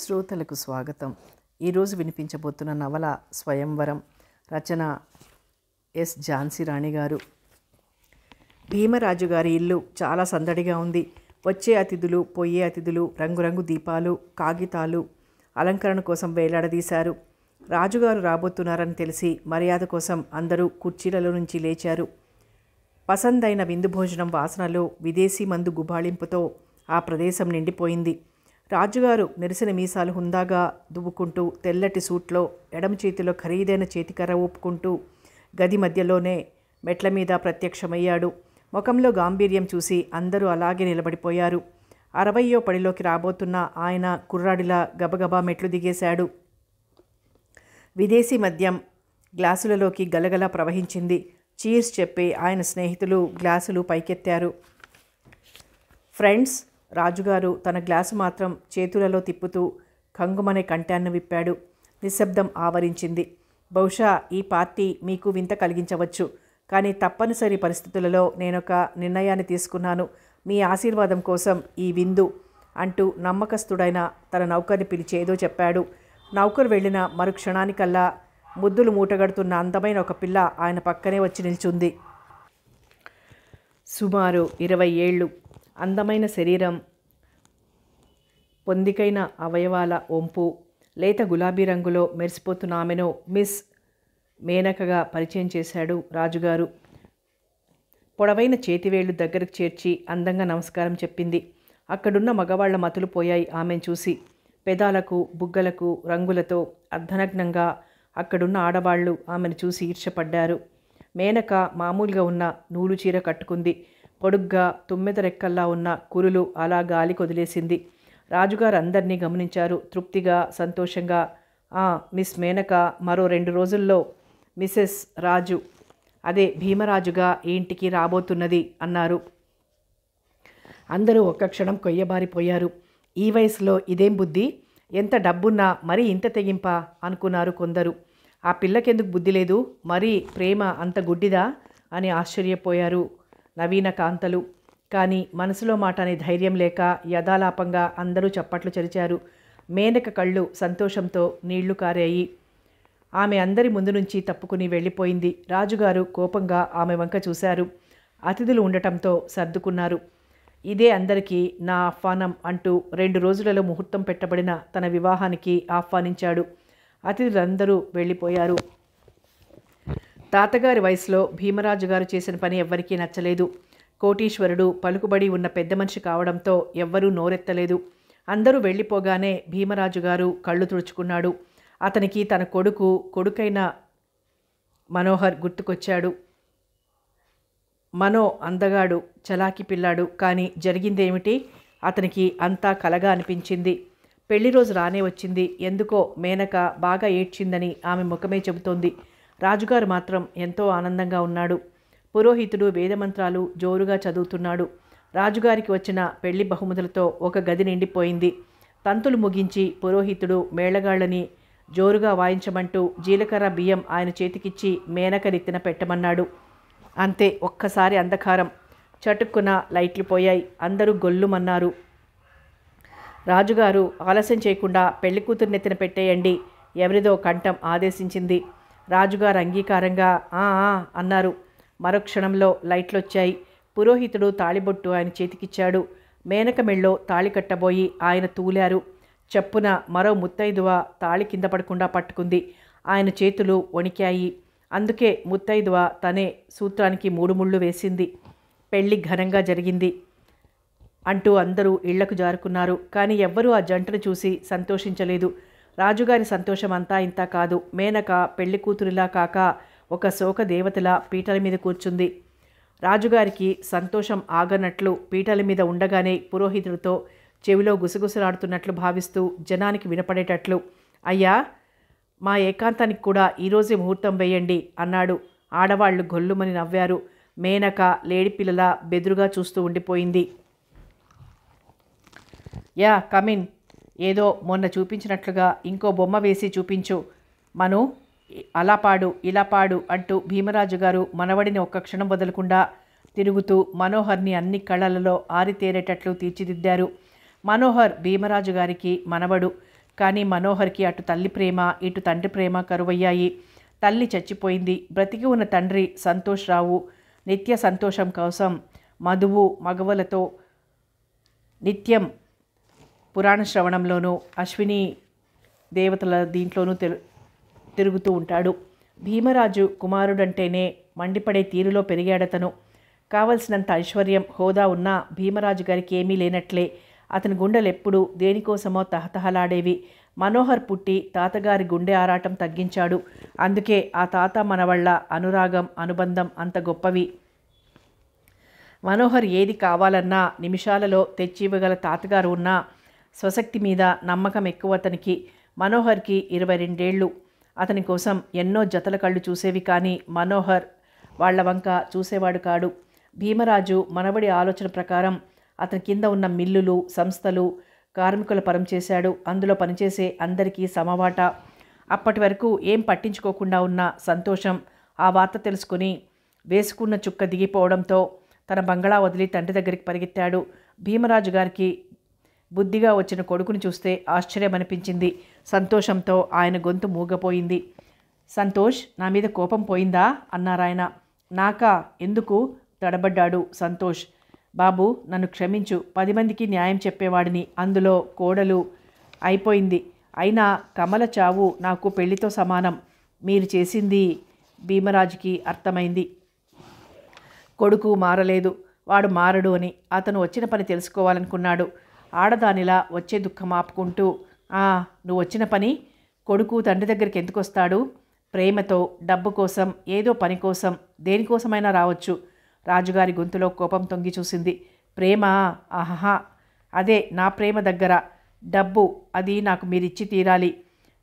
శ్రోతలకు స్వాగతం ఈరోజు వినిపించబోతున్న నవల స్వయంవరం రచన ఎస్ ఝాన్సీరాణి గారు భీమరాజు గారి ఇల్లు చాలా సందడిగా ఉంది వచ్చే అతిథులు పోయే అతిథులు రంగురంగు దీపాలు కాగితాలు అలంకరణ కోసం వేలాడదీశారు రాజుగారు రాబోతున్నారని తెలిసి మర్యాద కోసం అందరూ కుర్చీలలో నుంచి లేచారు పసందైన విందు భోజనం వాసనలో విదేశీ మందు గుబాళింపుతో ఆ ప్రదేశం నిండిపోయింది రాజుగారు నెరిసిన మీసాలు హుందాగా దువ్వుకుంటూ తెల్లటి సూట్లో ఎడమ చేతిలో ఖరీదైన చేతికర్ర ఊపుకుంటూ గది మధ్యలోనే మెట్ల మీద ప్రత్యక్షమయ్యాడు ముఖంలో గాంభీర్యం చూసి అందరూ అలాగే నిలబడిపోయారు అరవయో పడిలోకి రాబోతున్న ఆయన కుర్రాడిలా గబగబా మెట్లు దిగేశాడు విదేశీ మద్యం గ్లాసులలోకి గలగలా ప్రవహించింది చీర్స్ చెప్పి ఆయన స్నేహితులు గ్లాసులు పైకెత్తారు ఫ్రెండ్స్ రాజుగారు తన గ్లాసు మాత్రం చేతులలో తిప్పుతూ కంగుమనే కంటాన్ని విప్పాడు నిశ్శబ్దం ఆవరించింది బహుశా ఈ పార్టీ మీకు వింత కలిగించవచ్చు కానీ తప్పనిసరి పరిస్థితులలో నేనొక నిర్ణయాన్ని తీసుకున్నాను మీ ఆశీర్వాదం కోసం ఈ విందు అంటూ నమ్మకస్తుడైన తన నౌకర్ని పిలిచేదో చెప్పాడు నౌకరు వెళ్ళిన మరుక్షణానికల్లా ముద్దులు మూటగడుతున్న అందమైన ఒక పిల్ల ఆయన పక్కనే వచ్చి నిల్చుంది సుమారు ఇరవై ఏళ్ళు అందమైన శరీరం పొందికైన అవయవాల ఒంపు లేత గులాబీ రంగులో మెరిసిపోతున్న ఆమెను మిస్ మేనకగా పరిచయం చేశాడు రాజుగారు పొడవైన చేతివేళ్లు దగ్గరకు చేర్చి అందంగా నమస్కారం చెప్పింది అక్కడున్న మగవాళ్ల మతులు పోయాయి ఆమెను చూసి పెదాలకు బుగ్గలకు రంగులతో అర్ధనగ్నంగా అక్కడున్న ఆడవాళ్లు ఆమెను చూసి ఈర్షపడ్డారు మేనక మామూలుగా ఉన్న నూలు చీర కట్టుకుంది పొడుగ్గా తుమ్మెద రెక్కల్లా ఉన్న కురులు అలా గాలి కొదిలేసింది రాజుగారు అందరినీ గమనించారు తృప్తిగా సంతోషంగా మిస్ మేనక మరో రెండు రోజుల్లో మిసెస్ రాజు అదే భీమరాజుగా ఈ ఇంటికి రాబోతున్నది అన్నారు అందరూ ఒక్క క్షణం కొయ్యబారిపోయారు ఈ వయసులో ఇదేం బుద్ధి ఎంత డబ్బున్నా మరీ ఇంత తెగింపా అనుకున్నారు కొందరు ఆ పిల్లకెందుకు బుద్ధి లేదు మరీ ప్రేమ అంత గుడ్డిదా అని ఆశ్చర్యపోయారు నవీన కాంతలు కానీ మనసులో మాట అనే ధైర్యం లేక యథాలాపంగా అందరూ చప్పట్లు చరిచారు మేనక కళ్ళు సంతోషంతో నీళ్లు కారాయి ఆమె అందరి ముందు నుంచి తప్పుకుని వెళ్ళిపోయింది రాజుగారు కోపంగా ఆమె వంక చూశారు అతిథులు ఉండటంతో సర్దుకున్నారు ఇదే అందరికీ నా ఆహ్వానం అంటూ రెండు రోజులలో ముహూర్తం పెట్టబడిన తన వివాహానికి ఆహ్వానించాడు అతిథులందరూ వెళ్ళిపోయారు తాతగారి వయసులో భీమరాజు గారు చేసిన పని ఎవ్వరికీ నచ్చలేదు కోటీశ్వరుడు పలుకుబడి ఉన్న పెద్ద మనిషి కావడంతో ఎవ్వరూ నోరెత్తలేదు అందరూ వెళ్ళిపోగానే భీమరాజు గారు కళ్ళు తుడుచుకున్నాడు అతనికి తన కొడుకు కొడుకైన మనోహర్ గుర్తుకొచ్చాడు మనో అందగాడు చలాకి పిల్లాడు కానీ జరిగిందేమిటి అతనికి అంతా కలగా అనిపించింది పెళ్లి రోజు రానే వచ్చింది ఎందుకో మేనక బాగా ఏడ్చిందని ఆమె ముఖమే చెబుతోంది రాజుగారు మాత్రం ఎంతో ఆనందంగా ఉన్నాడు పురోహితుడు వేదమంత్రాలు జోరుగా చదువుతున్నాడు రాజుగారికి వచ్చిన పెళ్లి బహుమతులతో ఒక గది నిండిపోయింది తంతులు ముగించి పురోహితుడు మేళగాళ్ళని జోరుగా వాయించమంటూ జీలకర్ర బియ్యం ఆయన చేతికిచ్చి మేనకనెత్తిన పెట్టమన్నాడు అంతే ఒక్కసారి అంధకారం చటుక్కున లైట్లు పోయాయి అందరూ గొల్లుమన్నారు రాజుగారు ఆలస్యం చేయకుండా పెళ్లి నెత్తిన పెట్టేయండి ఎవరిదో కంఠం ఆదేశించింది రాజుగారు అంగీకారంగా ఆ అన్నారు మరుక్షణంలో లైట్లొచ్చాయి పురోహితుడు తాళిబొట్టు ఆయన చేతికిచ్చాడు మేనక మెళ్ళో తాళి కట్టబోయి ఆయన తూలారు చప్పున మరో ముత్తైదువ తాళి కింద పడకుండా పట్టుకుంది ఆయన చేతులు వణికాయి అందుకే ముత్తైదువ తనే సూత్రానికి మూడు ముళ్ళు వేసింది పెళ్లి ఘనంగా జరిగింది అంటూ అందరూ ఇళ్లకు జారుకున్నారు కానీ ఎవ్వరూ ఆ జంటను చూసి సంతోషించలేదు రాజుగారి సంతోషమంతా ఇంత కాదు మేనక పెళ్లి కూతురిలా కాక ఒక శోక దేవతలా పీటల మీద కూర్చుంది రాజుగారికి సంతోషం ఆగనట్లు పీటల మీద ఉండగానే పురోహితుడితో చెవిలో గుసగుసలాడుతున్నట్లు భావిస్తూ జనానికి వినపడేటట్లు అయ్యా మా ఏకాంతానికి కూడా ఈరోజే ముహూర్తం వేయండి అన్నాడు ఆడవాళ్లు గొల్లుమని నవ్వారు మేనక లేడిపిల్లలా బెదురుగా చూస్తూ ఉండిపోయింది యా కమిన్ ఏదో మొన్న చూపించినట్లుగా ఇంకో బొమ్మ వేసి చూపించు మను అలా పాడు ఇలా పాడు అంటూ భీమరాజు గారు మనవడిని ఒక్క క్షణం వదలకుండా తిరుగుతూ మనోహర్ని అన్ని కళలలో ఆరితేరేటట్లు తీర్చిదిద్దారు మనోహర్ భీమరాజు గారికి మనవడు కానీ మనోహర్కి అటు తల్లి ప్రేమ ఇటు తండ్రి ప్రేమ కరువయ్యాయి తల్లి చచ్చిపోయింది బ్రతికి ఉన్న తండ్రి సంతోష్ రావు నిత్య సంతోషం కోసం మధువు మగవలతో నిత్యం పురాణ శ్రవణంలోనూ అశ్విని దేవతల దీంట్లోనూ తిరుగుతూ ఉంటాడు భీమరాజు కుమారుడంటేనే మండిపడే తీరులో పెరిగాడతను కావలసినంత ఐశ్వర్యం హోదా ఉన్నా భీమరాజు గారికి ఏమీ లేనట్లే అతని గుండెలెప్పుడూ దేనికోసమో తహతహలాడేవి మనోహర్ పుట్టి తాతగారి గుండె ఆరాటం తగ్గించాడు అందుకే ఆ తాత మనవళ్ళ అనురాగం అనుబంధం అంత గొప్పవి మనోహర్ ఏది కావాలన్నా నిమిషాలలో తెచ్చివ్వగల తాతగారు ఉన్నా స్వశక్తి మీద నమ్మకం ఎక్కువ అతనికి మనోహర్కి ఇరవై రెండేళ్ళు అతని కోసం ఎన్నో జతల కళ్ళు చూసేవి కానీ మనోహర్ వాళ్ల వంక చూసేవాడు కాడు భీమరాజు మనవడి ఆలోచన ప్రకారం అతని కింద ఉన్న మిల్లులు సంస్థలు కార్మికుల పరం చేశాడు అందులో పనిచేసే అందరికీ సమవాట అప్పటి వరకు ఏం పట్టించుకోకుండా ఉన్న సంతోషం ఆ వార్త తెలుసుకుని వేసుకున్న చుక్క దిగిపోవడంతో తన బంగళా వదిలి తండ్రి దగ్గరికి పరిగెత్తాడు భీమరాజు గారికి బుద్ధిగా వచ్చిన కొడుకును చూస్తే ఆశ్చర్యమనిపించింది సంతోషంతో ఆయన గొంతు మూగపోయింది సంతోష్ నా మీద కోపం పోయిందా అన్నారాయన నాకా ఎందుకు తడబడ్డాడు సంతోష్ బాబు నన్ను క్షమించు పది మందికి న్యాయం చెప్పేవాడిని అందులో కోడలు అయిపోయింది అయినా కమల చావు నాకు పెళ్లితో సమానం మీరు చేసింది భీమరాజుకి అర్థమైంది కొడుకు మారలేదు వాడు మారడు అని అతను వచ్చిన పని తెలుసుకోవాలనుకున్నాడు ఆడదానిలా వచ్చే దుఃఖం ఆపుకుంటూ ఆ నువ్వు వచ్చిన పని కొడుకు తండ్రి దగ్గరికి ఎందుకు వస్తాడు ప్రేమతో డబ్బు కోసం ఏదో పని కోసం దేనికోసమైనా రావచ్చు రాజుగారి గొంతులో కోపం తొంగి చూసింది ప్రేమ ఆహా అదే నా ప్రేమ దగ్గర డబ్బు అది నాకు మీరిచ్చి తీరాలి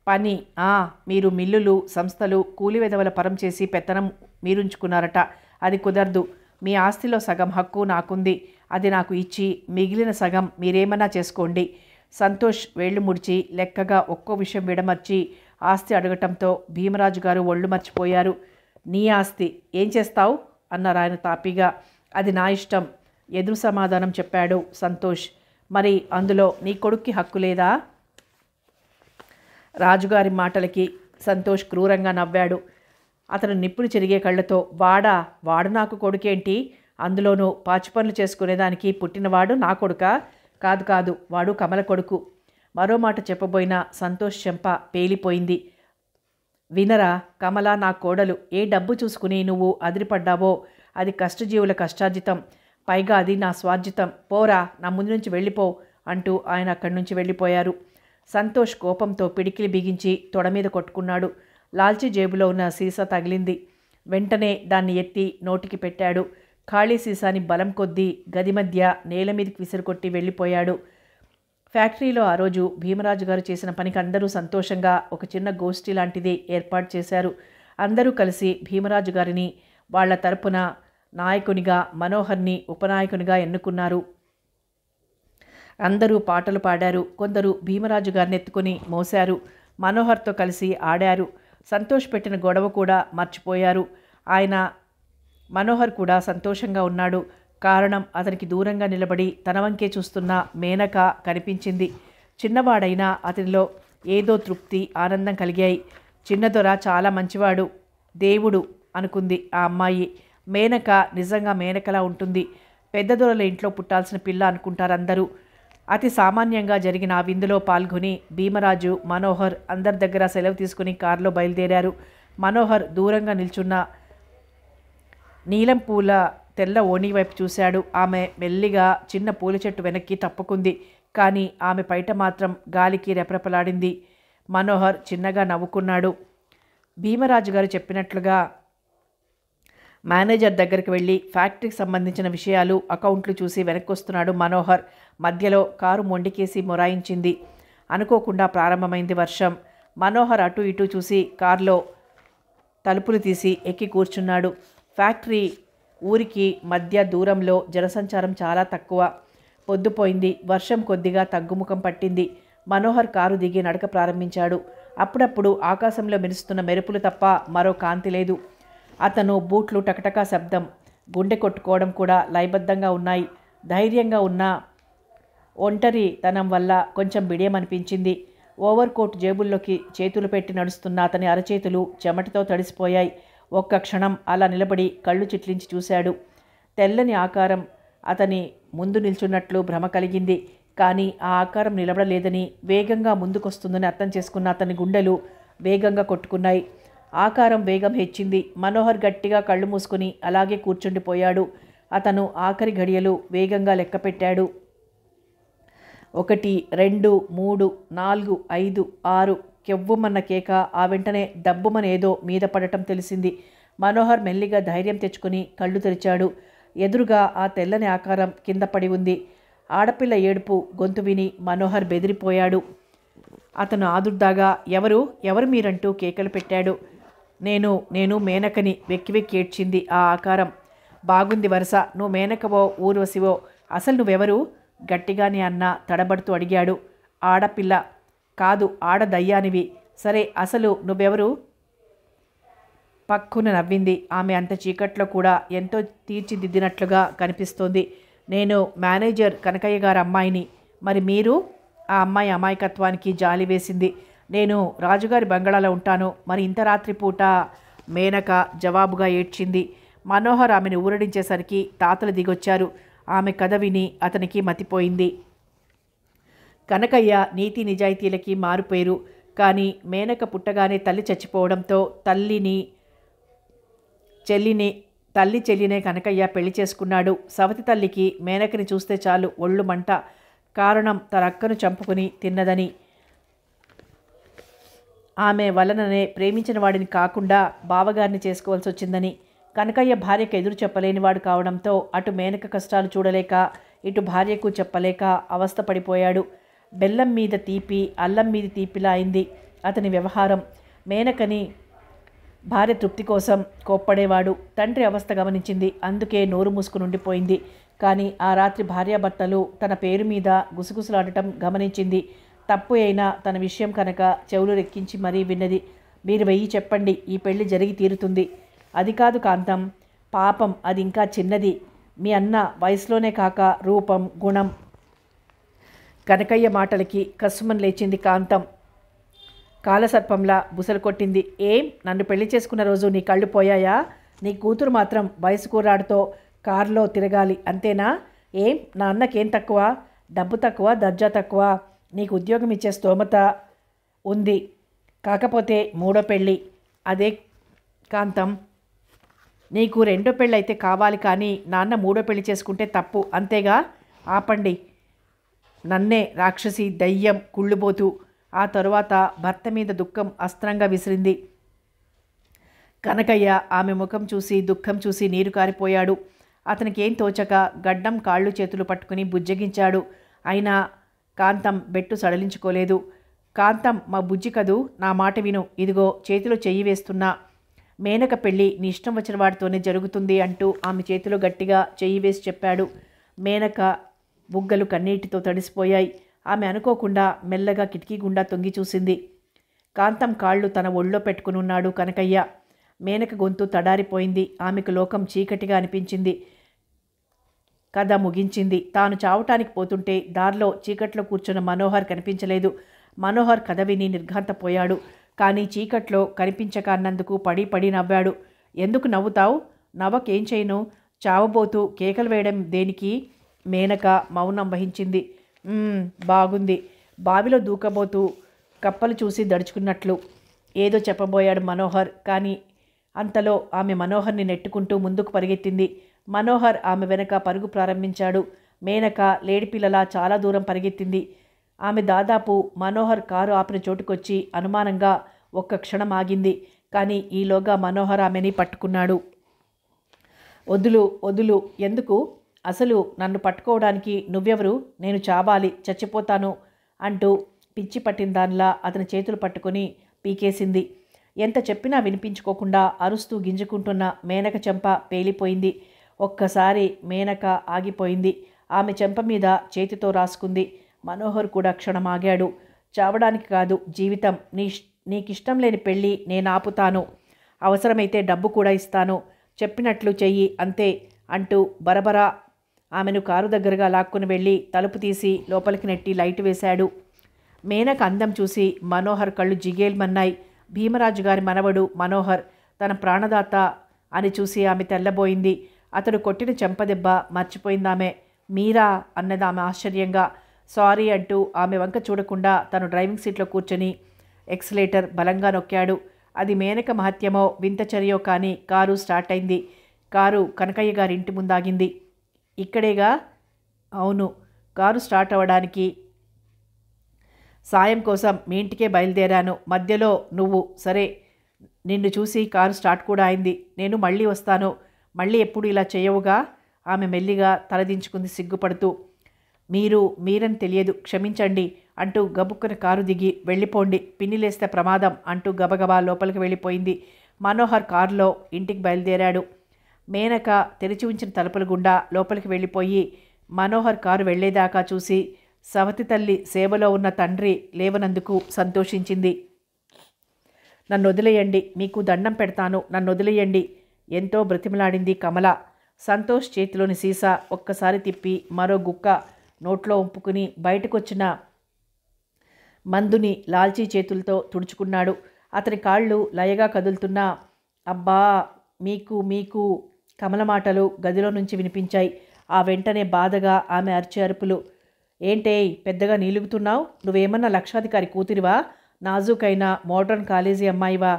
పని ఆ మీరు మిల్లులు సంస్థలు కూలి వెదవల పరం చేసి పెత్తనం మీరుంచుకున్నారట అది కుదరదు మీ ఆస్తిలో సగం హక్కు నాకుంది అది నాకు ఇచ్చి మిగిలిన సగం మీరేమన్నా చేసుకోండి సంతోష్ వేళ్లు ముడిచి లెక్కగా ఒక్కో విషయం విడమర్చి ఆస్తి అడగటంతో భీమరాజు గారు ఒళ్ళు మర్చిపోయారు నీ ఆస్తి ఏం చేస్తావు అన్నారు ఆయన తాపీగా అది నా ఇష్టం ఎదురు సమాధానం చెప్పాడు సంతోష్ మరి అందులో నీ కొడుక్కి హక్కు లేదా రాజుగారి మాటలకి సంతోష్ క్రూరంగా నవ్వాడు అతను నిప్పులు చెరిగే కళ్ళతో వాడా వాడు నాకు కొడుకేంటి అందులోనూ పాచి పనులు చేసుకునేదానికి పుట్టినవాడు నా కొడుక కాదు కాదు వాడు కమల కొడుకు మరో మాట చెప్పబోయినా సంతోష్ చెంప పేలిపోయింది వినరా కమల నా కోడలు ఏ డబ్బు చూసుకుని నువ్వు అదిరిపడ్డావో అది కష్టజీవుల కష్టార్జితం పైగా అది నా స్వార్జితం పోరా నా ముందు నుంచి వెళ్ళిపో అంటూ ఆయన అక్కడి నుంచి వెళ్ళిపోయారు సంతోష్ కోపంతో పిడికిలి బిగించి తొడ మీద కొట్టుకున్నాడు లాల్చీ జేబులో ఉన్న సీసా తగిలింది వెంటనే దాన్ని ఎత్తి నోటికి పెట్టాడు ఖాళీ సీసాని బలం కొద్దీ గది మధ్య నేల మీదకి విసిరుకొట్టి వెళ్ళిపోయాడు ఫ్యాక్టరీలో ఆ రోజు భీమరాజు గారు చేసిన పనికి అందరూ సంతోషంగా ఒక చిన్న గోష్ఠి లాంటిది ఏర్పాటు చేశారు అందరూ కలిసి భీమరాజు గారిని వాళ్ల తరపున నాయకునిగా మనోహర్ని ఉపనాయకునిగా ఎన్నుకున్నారు అందరూ పాటలు పాడారు కొందరు భీమరాజు గారిని ఎత్తుకుని మోశారు మనోహర్తో కలిసి ఆడారు సంతోష్ పెట్టిన గొడవ కూడా మర్చిపోయారు ఆయన మనోహర్ కూడా సంతోషంగా ఉన్నాడు కారణం అతనికి దూరంగా నిలబడి తన వంకే చూస్తున్న మేనక కనిపించింది చిన్నవాడైనా అతనిలో ఏదో తృప్తి ఆనందం కలిగాయి చిన్నదొర చాలా మంచివాడు దేవుడు అనుకుంది ఆ అమ్మాయి మేనక నిజంగా మేనకలా ఉంటుంది పెద్ద దొరల ఇంట్లో పుట్టాల్సిన పిల్ల అనుకుంటారందరూ అతి సామాన్యంగా జరిగిన ఆ విందులో పాల్గొని భీమరాజు మనోహర్ అందరి దగ్గర సెలవు తీసుకుని కారులో బయలుదేరారు మనోహర్ దూరంగా నిల్చున్న నీలం పూల తెల్ల ఓణి వైపు చూశాడు ఆమె మెల్లిగా చిన్న పూల చెట్టు వెనక్కి తప్పుకుంది కానీ ఆమె బయట మాత్రం గాలికి రెపరెపలాడింది మనోహర్ చిన్నగా నవ్వుకున్నాడు భీమరాజు గారు చెప్పినట్లుగా మేనేజర్ దగ్గరికి వెళ్ళి ఫ్యాక్టరీకి సంబంధించిన విషయాలు అకౌంట్లు చూసి వెనక్కొస్తున్నాడు మనోహర్ మధ్యలో కారు మొండికేసి మొరాయించింది అనుకోకుండా ప్రారంభమైంది వర్షం మనోహర్ అటు ఇటు చూసి కారులో తలుపులు తీసి ఎక్కి కూర్చున్నాడు ఫ్యాక్టరీ ఊరికి మధ్య దూరంలో జనసంచారం చాలా తక్కువ పొద్దుపోయింది వర్షం కొద్దిగా తగ్గుముఖం పట్టింది మనోహర్ కారు దిగి నడక ప్రారంభించాడు అప్పుడప్పుడు ఆకాశంలో మెరుస్తున్న మెరుపులు తప్ప మరో కాంతి లేదు అతను బూట్లు టకటకా శబ్దం గుండె కొట్టుకోవడం కూడా లయబద్ధంగా ఉన్నాయి ధైర్యంగా ఉన్న ఒంటరి తనం వల్ల కొంచెం బిడియమనిపించింది ఓవర్ కోట్ జేబుల్లోకి చేతులు పెట్టి నడుస్తున్న అతని అరచేతులు చెమటతో తడిసిపోయాయి ఒక్క క్షణం అలా నిలబడి కళ్ళు చిట్లించి చూశాడు తెల్లని ఆకారం అతని ముందు నిల్చున్నట్లు భ్రమ కలిగింది కానీ ఆ ఆకారం నిలబడలేదని వేగంగా ముందుకొస్తుందని అర్థం చేసుకున్న అతని గుండెలు వేగంగా కొట్టుకున్నాయి ఆకారం వేగం హెచ్చింది మనోహర్ గట్టిగా కళ్ళు మూసుకుని అలాగే కూర్చుండిపోయాడు అతను ఆఖరి ఘడియలు వేగంగా లెక్కపెట్టాడు ఒకటి రెండు మూడు నాలుగు ఐదు ఆరు కెవ్వుమన్న కేక ఆ వెంటనే డబ్బుమన ఏదో మీద పడటం తెలిసింది మనోహర్ మెల్లిగా ధైర్యం తెచ్చుకుని కళ్ళు తెరిచాడు ఎదురుగా ఆ తెల్లని ఆకారం కింద పడి ఉంది ఆడపిల్ల ఏడుపు గొంతు విని మనోహర్ బెదిరిపోయాడు అతను ఆదుర్దాగా ఎవరు ఎవరు మీరంటూ కేకలు పెట్టాడు నేను నేను మేనకని వెక్కి వెక్కి ఏడ్చింది ఆ ఆకారం బాగుంది వరుస నువ్వు మేనకవో ఊర్వశివో అసలు నువ్వెవరు గట్టిగానే అన్న తడబడుతూ అడిగాడు ఆడపిల్ల కాదు ఆడదయ్యానివి సరే అసలు నువ్వెవరు పక్కున నవ్వింది ఆమె అంత చీకట్లో కూడా ఎంతో తీర్చిదిద్దినట్లుగా కనిపిస్తోంది నేను మేనేజర్ కనకయ్య గారి అమ్మాయిని మరి మీరు ఆ అమ్మాయి అమాయకత్వానికి జాలి వేసింది నేను రాజుగారి బంగాళాలో ఉంటాను మరి ఇంత రాత్రి పూట మేనక జవాబుగా ఏడ్చింది మనోహర్ ఆమెను ఊరడించేసరికి తాతలు దిగొచ్చారు ఆమె కథ విని అతనికి మతిపోయింది కనకయ్య నీతి నిజాయితీలకి మారిపోయారు కానీ మేనక పుట్టగానే తల్లి చచ్చిపోవడంతో తల్లిని చెల్లిని తల్లి చెల్లినే కనకయ్య పెళ్లి చేసుకున్నాడు సవతి తల్లికి మేనకని చూస్తే చాలు ఒళ్ళు మంట కారణం తన అక్కను చంపుకుని తిన్నదని ఆమె వలననే ప్రేమించిన వాడిని కాకుండా బావగారిని చేసుకోవాల్సి వచ్చిందని కనకయ్య భార్యకు ఎదురు చెప్పలేనివాడు కావడంతో అటు మేనక కష్టాలు చూడలేక ఇటు భార్యకు చెప్పలేక అవస్థపడిపోయాడు బెల్లం మీద తీపి అల్లం మీద తీపిలా అయింది అతని వ్యవహారం మేనకని భార్య తృప్తి కోసం కోప్పడేవాడు తండ్రి అవస్థ గమనించింది అందుకే నోరు మూసుకుని ఉండిపోయింది కానీ ఆ రాత్రి భార్యాభర్తలు తన పేరు మీద గుసగుసలాడటం గమనించింది తప్పు అయినా తన విషయం కనుక చెవులు రెక్కించి మరీ విన్నది మీరు వెయ్యి చెప్పండి ఈ పెళ్లి జరిగి తీరుతుంది అది కాదు కాంతం పాపం అది ఇంకా చిన్నది మీ అన్న వయసులోనే కాక రూపం గుణం కనకయ్య మాటలకి కసుమని లేచింది కాంతం కాలసర్పంలా బుసలు కొట్టింది ఏం నన్ను పెళ్లి చేసుకున్న రోజు నీ కళ్ళు పోయాయా నీ కూతురు మాత్రం వయసు కూరాడుతో కారులో తిరగాలి అంతేనా ఏం నా అన్నకేం తక్కువ డబ్బు తక్కువ దర్జా తక్కువ నీకు ఉద్యోగం ఇచ్చే స్తోమత ఉంది కాకపోతే మూడో పెళ్ళి అదే కాంతం నీకు రెండో పెళ్ళి అయితే కావాలి కానీ నాన్న మూడో పెళ్లి చేసుకుంటే తప్పు అంతేగా ఆపండి నన్నే రాక్షసి దయ్యం కుళ్ళిపోతూ ఆ తరువాత భర్త మీద దుఃఖం అస్త్రంగా విసిరింది కనకయ్య ఆమె ముఖం చూసి దుఃఖం చూసి నీరు కారిపోయాడు అతనికేం తోచక గడ్డం కాళ్ళు చేతులు పట్టుకుని బుజ్జగించాడు అయినా కాంతం బెట్టు సడలించుకోలేదు కాంతం మా బుజ్జి కదూ నా మాట విను ఇదిగో చేతిలో చెయ్యి వేస్తున్నా మేనక పెళ్ళి నీ ఇష్టం వచ్చిన వాడితోనే జరుగుతుంది అంటూ ఆమె చేతిలో గట్టిగా చెయ్యి వేసి చెప్పాడు మేనక బుగ్గలు కన్నీటితో తడిసిపోయాయి ఆమె అనుకోకుండా మెల్లగా కిటికీ గుండా తొంగి చూసింది కాంతం కాళ్ళు తన ఒళ్ళో పెట్టుకునున్నాడు కనకయ్య మేనక గొంతు తడారిపోయింది ఆమెకు లోకం చీకటిగా అనిపించింది కథ ముగించింది తాను చావటానికి పోతుంటే దారిలో చీకట్లో కూర్చున్న మనోహర్ కనిపించలేదు మనోహర్ కథ విని నిర్ఘాంతపోయాడు కానీ చీకట్లో కనిపించక అన్నందుకు పడి పడి నవ్వాడు ఎందుకు నవ్వుతావు నవ్వకేం చేయను చావబోతూ కేకలు వేయడం దేనికి మేనక మౌనం వహించింది బాగుంది బావిలో దూకబోతూ కప్పలు చూసి దడుచుకున్నట్లు ఏదో చెప్పబోయాడు మనోహర్ కానీ అంతలో ఆమె మనోహర్ని నెట్టుకుంటూ ముందుకు పరిగెత్తింది మనోహర్ ఆమె వెనక పరుగు ప్రారంభించాడు మేనక లేడిపిల్లలా చాలా దూరం పరిగెత్తింది ఆమె దాదాపు మనోహర్ కారు ఆపిన చోటుకొచ్చి అనుమానంగా ఒక్క క్షణం ఆగింది కానీ ఈలోగా మనోహర్ ఆమెని పట్టుకున్నాడు వదులు వదులు ఎందుకు అసలు నన్ను పట్టుకోవడానికి నువ్వెవరు నేను చావాలి చచ్చిపోతాను అంటూ పిచ్చి పట్టిందానిలా దానిలా అతని చేతులు పట్టుకుని పీకేసింది ఎంత చెప్పినా వినిపించుకోకుండా అరుస్తూ గింజుకుంటున్న మేనక చెంప పేలిపోయింది ఒక్కసారి మేనక ఆగిపోయింది ఆమె చెంప మీద చేతితో రాసుకుంది మనోహర్ కూడా క్షణమాగాడు చావడానికి కాదు జీవితం నీ నీకిష్టం లేని పెళ్ళి నేను ఆపుతాను అవసరమైతే డబ్బు కూడా ఇస్తాను చెప్పినట్లు చెయ్యి అంతే అంటూ బరబరా ఆమెను కారు దగ్గరగా లాక్కుని వెళ్ళి తలుపు తీసి లోపలికి నెట్టి లైట్ వేశాడు మేనక అందం చూసి మనోహర్ కళ్ళు జిగేల్మన్నాయి భీమరాజు గారి మనవడు మనోహర్ తన ప్రాణదాత అని చూసి ఆమె తెల్లబోయింది అతడు కొట్టిన చెంపదెబ్బ మర్చిపోయిందామె మీరా అన్నది ఆమె ఆశ్చర్యంగా సారీ అంటూ ఆమె వంక చూడకుండా తను డ్రైవింగ్ సీట్లో కూర్చొని ఎక్సలేటర్ బలంగా నొక్కాడు అది మేనక మహత్యమో వింత చర్యో కానీ కారు స్టార్ట్ అయింది కారు కనకయ్య గారి ఇంటి ముందాగింది ఇక్కడేగా అవును కారు స్టార్ట్ అవ్వడానికి సాయం కోసం మీ ఇంటికే బయలుదేరాను మధ్యలో నువ్వు సరే నిన్ను చూసి కారు స్టార్ట్ కూడా అయింది నేను మళ్ళీ వస్తాను మళ్ళీ ఎప్పుడు ఇలా చేయవుగా ఆమె మెల్లిగా తలదించుకుంది సిగ్గుపడుతూ మీరు మీరని తెలియదు క్షమించండి అంటూ గబుక్కున కారు దిగి వెళ్ళిపోండి పిన్నిలేస్తే ప్రమాదం అంటూ గబగబా లోపలికి వెళ్ళిపోయింది మనోహర్ కారులో ఇంటికి బయలుదేరాడు మేనక తెరిచి ఉంచిన తలుపుల గుండా లోపలికి వెళ్ళిపోయి మనోహర్ కారు వెళ్లేదాకా చూసి సవతి తల్లి సేవలో ఉన్న తండ్రి లేవనందుకు సంతోషించింది నన్ను వదిలేయండి మీకు దండం పెడతాను నన్ను వదిలేయండి ఎంతో బ్రతిమలాడింది కమల సంతోష్ చేతిలోని సీసా ఒక్కసారి తిప్పి మరో గుక్క నోట్లో ఉంపుకుని బయటకొచ్చిన మందుని లాల్చీ చేతులతో తుడుచుకున్నాడు అతని కాళ్ళు లయగా కదులుతున్నా అబ్బా మీకు మీకు కమల మాటలు గదిలో నుంచి వినిపించాయి ఆ వెంటనే బాధగా ఆమె అరిచి అరుపులు ఏంటే పెద్దగా నీలుగుతున్నావు నువ్వేమన్నా లక్షాధికారి కూతురివా నాజుకైన మోడర్న్ కాలేజీ అమ్మాయివా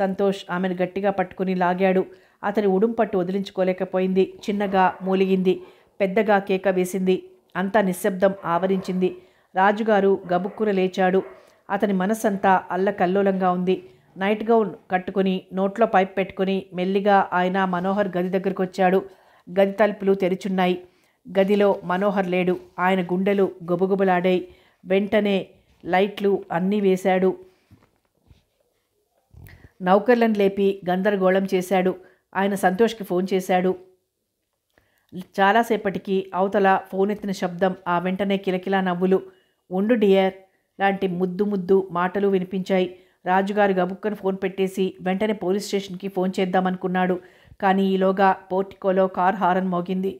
సంతోష్ ఆమెను గట్టిగా పట్టుకుని లాగాడు అతని ఉడుంపట్టు వదిలించుకోలేకపోయింది చిన్నగా మూలిగింది పెద్దగా కేక వేసింది అంతా నిశ్శబ్దం ఆవరించింది రాజుగారు గబుక్కున లేచాడు అతని మనసంతా అల్లకల్లోలంగా ఉంది నైట్ గౌన్ కట్టుకుని నోట్లో పైప్ పెట్టుకుని మెల్లిగా ఆయన మనోహర్ గది దగ్గరకు వచ్చాడు గది తలుపులు తెరుచున్నాయి గదిలో మనోహర్ లేడు ఆయన గుండెలు గొబగొబలాడాయి వెంటనే లైట్లు అన్నీ వేశాడు నౌకర్లను లేపి గందరగోళం చేశాడు ఆయన సంతోష్కి ఫోన్ చేశాడు చాలాసేపటికి అవతల ఫోన్ ఎత్తిన శబ్దం ఆ వెంటనే కిలకిలా నవ్వులు ఉండు డియర్ లాంటి ముద్దు ముద్దు మాటలు వినిపించాయి రాజుగారు గబుక్కను ఫోన్ పెట్టేసి వెంటనే పోలీస్ స్టేషన్కి ఫోన్ చేద్దామనుకున్నాడు కానీ ఈలోగా పోర్టికోలో కార్ హారన్ మోగింది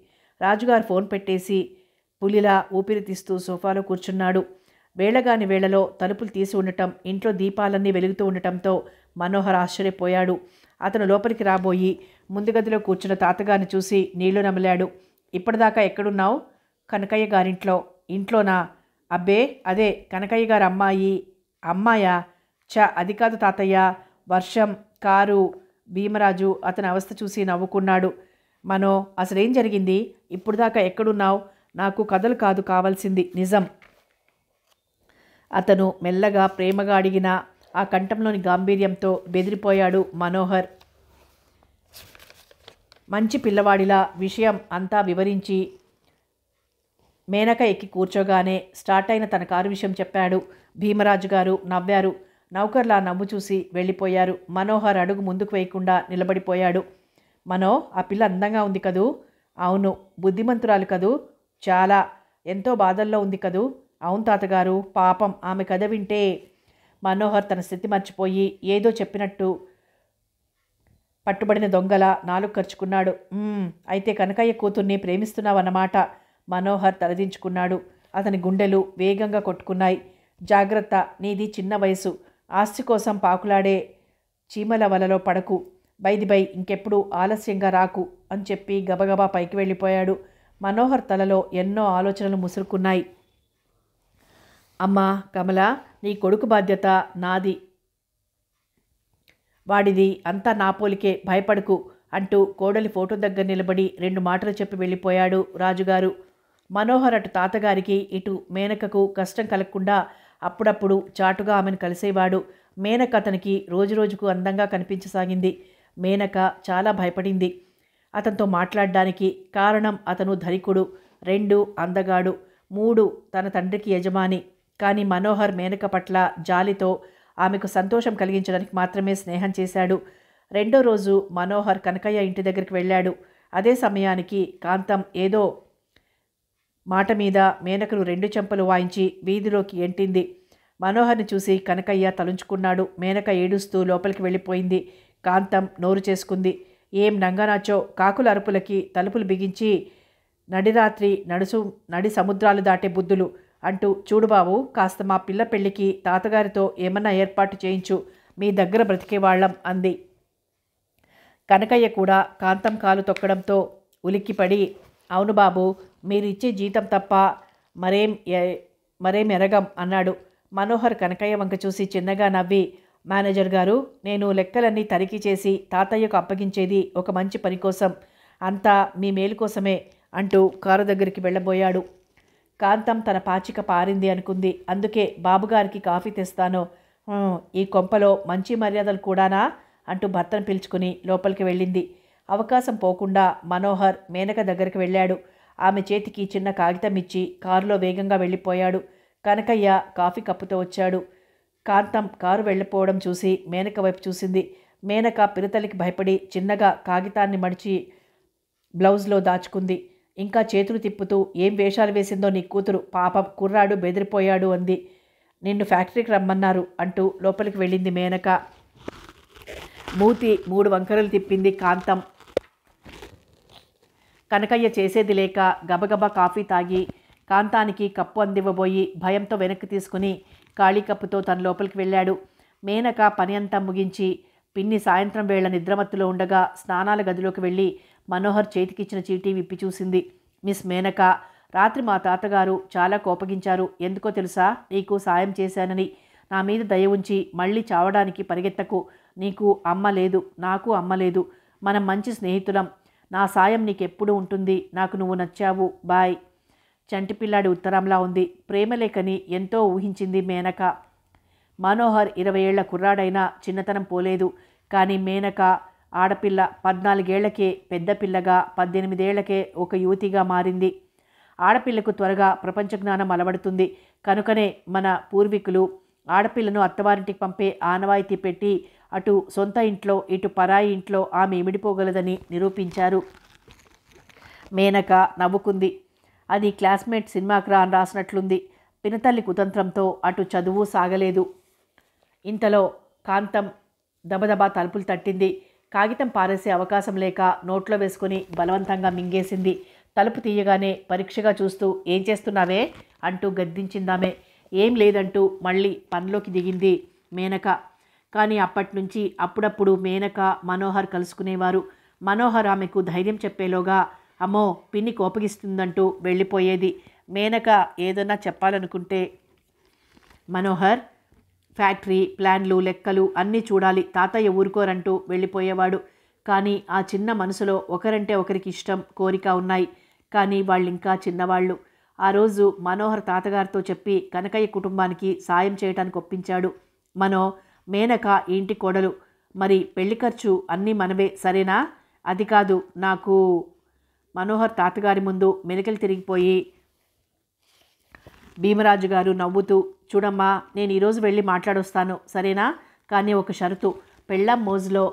రాజుగారు ఫోన్ పెట్టేసి పులిలా ఊపిరి తీస్తూ సోఫాలో కూర్చున్నాడు వేళగాని వేళలో తలుపులు తీసి ఉండటం ఇంట్లో దీపాలన్నీ వెలుగుతూ ఉండటంతో మనోహర్ ఆశ్చర్యపోయాడు అతను లోపలికి రాబోయి ముందుగదిలో కూర్చున్న తాతగారిని చూసి నీళ్లు నమిలాడు ఇప్పటిదాకా ఎక్కడున్నావు కనకయ్య గారింట్లో ఇంట్లోనా అబ్బే అదే కనకయ్య గారు అమ్మాయి అమ్మాయా చ అది కాదు తాతయ్య వర్షం కారు భీమరాజు అతని అవస్థ చూసి నవ్వుకున్నాడు మనో అసలేం జరిగింది ఇప్పుడు దాకా ఎక్కడున్నావు నాకు కథలు కాదు కావాల్సింది నిజం అతను మెల్లగా ప్రేమగా అడిగిన ఆ కంఠంలోని గాంభీర్యంతో బెదిరిపోయాడు మనోహర్ మంచి పిల్లవాడిలా విషయం అంతా వివరించి మేనక ఎక్కి కూర్చోగానే స్టార్ట్ అయిన తన కారు విషయం చెప్పాడు భీమరాజు గారు నవ్వారు నౌకర్లా నవ్వు చూసి వెళ్ళిపోయారు మనోహర్ అడుగు ముందుకు వేయకుండా నిలబడిపోయాడు మనో ఆ పిల్ల అందంగా ఉంది కదూ అవును బుద్ధిమంతురాలు కదూ చాలా ఎంతో బాధల్లో ఉంది కదూ అవును తాతగారు పాపం ఆమె కథ వింటే మనోహర్ తన స్థితి మర్చిపోయి ఏదో చెప్పినట్టు పట్టుబడిన దొంగల నాలుగు ఖర్చుకున్నాడు అయితే కనకయ్య కూతుర్ని ప్రేమిస్తున్నావన్నమాట మనోహర్ తలదించుకున్నాడు అతని గుండెలు వేగంగా కొట్టుకున్నాయి జాగ్రత్త నీది చిన్న వయసు ఆస్తి కోసం పాకులాడే చీమల వలలో పడకు బైదిబై ఇంకెప్పుడు ఆలస్యంగా రాకు అని చెప్పి గబగబా పైకి వెళ్ళిపోయాడు మనోహర్ తలలో ఎన్నో ఆలోచనలు ముసురుకున్నాయి అమ్మా కమల నీ కొడుకు బాధ్యత నాది వాడిది అంతా నా పోలికే భయపడకు అంటూ కోడలి ఫోటో దగ్గర నిలబడి రెండు మాటలు చెప్పి వెళ్ళిపోయాడు రాజుగారు మనోహర్ అటు తాతగారికి ఇటు మేనకకు కష్టం కలగకుండా అప్పుడప్పుడు చాటుగా ఆమెను కలిసేవాడు మేనక అతనికి రోజురోజుకు అందంగా కనిపించసాగింది మేనక చాలా భయపడింది అతనితో మాట్లాడడానికి కారణం అతను ధనికుడు రెండు అందగాడు మూడు తన తండ్రికి యజమాని కానీ మనోహర్ మేనక పట్ల జాలితో ఆమెకు సంతోషం కలిగించడానికి మాత్రమే స్నేహం చేశాడు రెండో రోజు మనోహర్ కనకయ్య ఇంటి దగ్గరికి వెళ్ళాడు అదే సమయానికి కాంతం ఏదో మాట మీద మేనకలు రెండు చెంపలు వాయించి వీధిలోకి ఎంటింది మనోహర్ని చూసి కనకయ్య తలుంచుకున్నాడు మేనక ఏడుస్తూ లోపలికి వెళ్ళిపోయింది కాంతం నోరు చేసుకుంది ఏం నంగనాచో కాకుల అరుపులకి తలుపులు బిగించి నడిరాత్రి నడుసు నడి సముద్రాలు దాటే బుద్ధులు అంటూ చూడు బాబు కాస్త మా పిల్ల పెళ్ళికి తాతగారితో ఏమన్నా ఏర్పాటు చేయించు మీ దగ్గర బ్రతికేవాళ్లం అంది కనకయ్య కూడా కాంతం కాలు తొక్కడంతో ఉలిక్కిపడి అవును బాబు ఇచ్చే జీతం తప్ప మరేం మరేం ఎరగం అన్నాడు మనోహర్ కనకయ్య వంక చూసి చిన్నగా నవ్వి మేనేజర్ గారు నేను లెక్కలన్నీ తనిఖీ చేసి తాతయ్యకు అప్పగించేది ఒక మంచి పని కోసం అంతా మీ మేలు కోసమే అంటూ కారు దగ్గరికి వెళ్ళబోయాడు కాంతం తన పాచిక పారింది అనుకుంది అందుకే బాబుగారికి కాఫీ తెస్తాను ఈ కొంపలో మంచి మర్యాదలు కూడానా అంటూ భర్తను పిలుచుకుని లోపలికి వెళ్ళింది అవకాశం పోకుండా మనోహర్ మేనక దగ్గరికి వెళ్ళాడు ఆమె చేతికి చిన్న కాగితం ఇచ్చి కారులో వేగంగా వెళ్ళిపోయాడు కనకయ్య కాఫీ కప్పుతో వచ్చాడు కాంతం కారు వెళ్ళిపోవడం చూసి మేనక వైపు చూసింది మేనక పిరతలికి భయపడి చిన్నగా కాగితాన్ని మడిచి బ్లౌజ్లో దాచుకుంది ఇంకా చేతులు తిప్పుతూ ఏం వేషాలు వేసిందో నీ కూతురు పాపం కుర్రాడు బెదిరిపోయాడు అంది నిన్ను ఫ్యాక్టరీకి రమ్మన్నారు అంటూ లోపలికి వెళ్ళింది మేనక మూతి మూడు వంకరలు తిప్పింది కాంతం కనకయ్య చేసేది లేక గబగబా కాఫీ తాగి కాంతానికి కప్పు అందివ్వబోయి భయంతో వెనక్కి తీసుకుని ఖాళీ కప్పుతో తన లోపలికి వెళ్ళాడు మేనక పని అంతా ముగించి పిన్ని సాయంత్రం వేళ నిద్రమత్తులో ఉండగా స్నానాల గదిలోకి వెళ్ళి మనోహర్ చేతికిచ్చిన చీటీ విప్పి చూసింది మిస్ మేనక రాత్రి మా తాతగారు చాలా కోపగించారు ఎందుకో తెలుసా నీకు సాయం చేశానని నా మీద దయ ఉంచి మళ్ళీ చావడానికి పరిగెత్తకు నీకు అమ్మ లేదు నాకు అమ్మ లేదు మనం మంచి స్నేహితులం నా సాయం నీకెప్పుడు ఉంటుంది నాకు నువ్వు నచ్చావు బాయ్ చంటిపిల్లాడి ఉత్తరంలా ఉంది ప్రేమలేఖని ఎంతో ఊహించింది మేనక మనోహర్ ఇరవై ఏళ్ల కుర్రాడైనా చిన్నతనం పోలేదు కానీ మేనక ఆడపిల్ల పద్నాలుగేళ్లకే పెద్ద పిల్లగా పద్దెనిమిదేళ్లకే ఒక యువతిగా మారింది ఆడపిల్లకు త్వరగా ప్రపంచ జ్ఞానం అలవడుతుంది కనుకనే మన పూర్వీకులు ఆడపిల్లను అత్తవారింటికి పంపే ఆనవాయితీ పెట్టి అటు సొంత ఇంట్లో ఇటు పరాయి ఇంట్లో ఆమె ఇమిడిపోగలదని నిరూపించారు మేనక నవ్వుకుంది అది క్లాస్మేట్ సినిమాకి రా అని రాసినట్లుంది పినతల్లి కుతంత్రంతో అటు చదువు సాగలేదు ఇంతలో కాంతం దబదబా తలుపులు తట్టింది కాగితం పారేసే అవకాశం లేక నోట్లో వేసుకుని బలవంతంగా మింగేసింది తలుపు తీయగానే పరీక్షగా చూస్తూ ఏం చేస్తున్నావే అంటూ గద్దించిందామే ఏం లేదంటూ మళ్ళీ పనిలోకి దిగింది మేనక కానీ అప్పటి నుంచి అప్పుడప్పుడు మేనక మనోహర్ కలుసుకునేవారు మనోహర్ ఆమెకు ధైర్యం చెప్పేలోగా అమ్మో పిన్ని కోపగిస్తుందంటూ వెళ్ళిపోయేది మేనక ఏదన్నా చెప్పాలనుకుంటే మనోహర్ ఫ్యాక్టరీ ప్లాన్లు లెక్కలు అన్నీ చూడాలి తాతయ్య ఊరుకోరంటూ వెళ్ళిపోయేవాడు కానీ ఆ చిన్న మనసులో ఒకరంటే ఒకరికి ఇష్టం కోరిక ఉన్నాయి కానీ వాళ్ళింకా చిన్నవాళ్ళు ఆ రోజు మనోహర్ తాతగారితో చెప్పి కనకయ్య కుటుంబానికి సాయం చేయటానికి ఒప్పించాడు మనో మేనక ఇంటి కోడలు మరి పెళ్లి ఖర్చు అన్నీ మనవే సరేనా అది కాదు నాకు మనోహర్ తాతగారి ముందు మెనకలు తిరిగిపోయి భీమరాజు గారు నవ్వుతూ చూడమ్మా నేను ఈరోజు వెళ్ళి మాట్లాడొస్తాను సరేనా కానీ ఒక షరతు పెళ్ళం మోజులో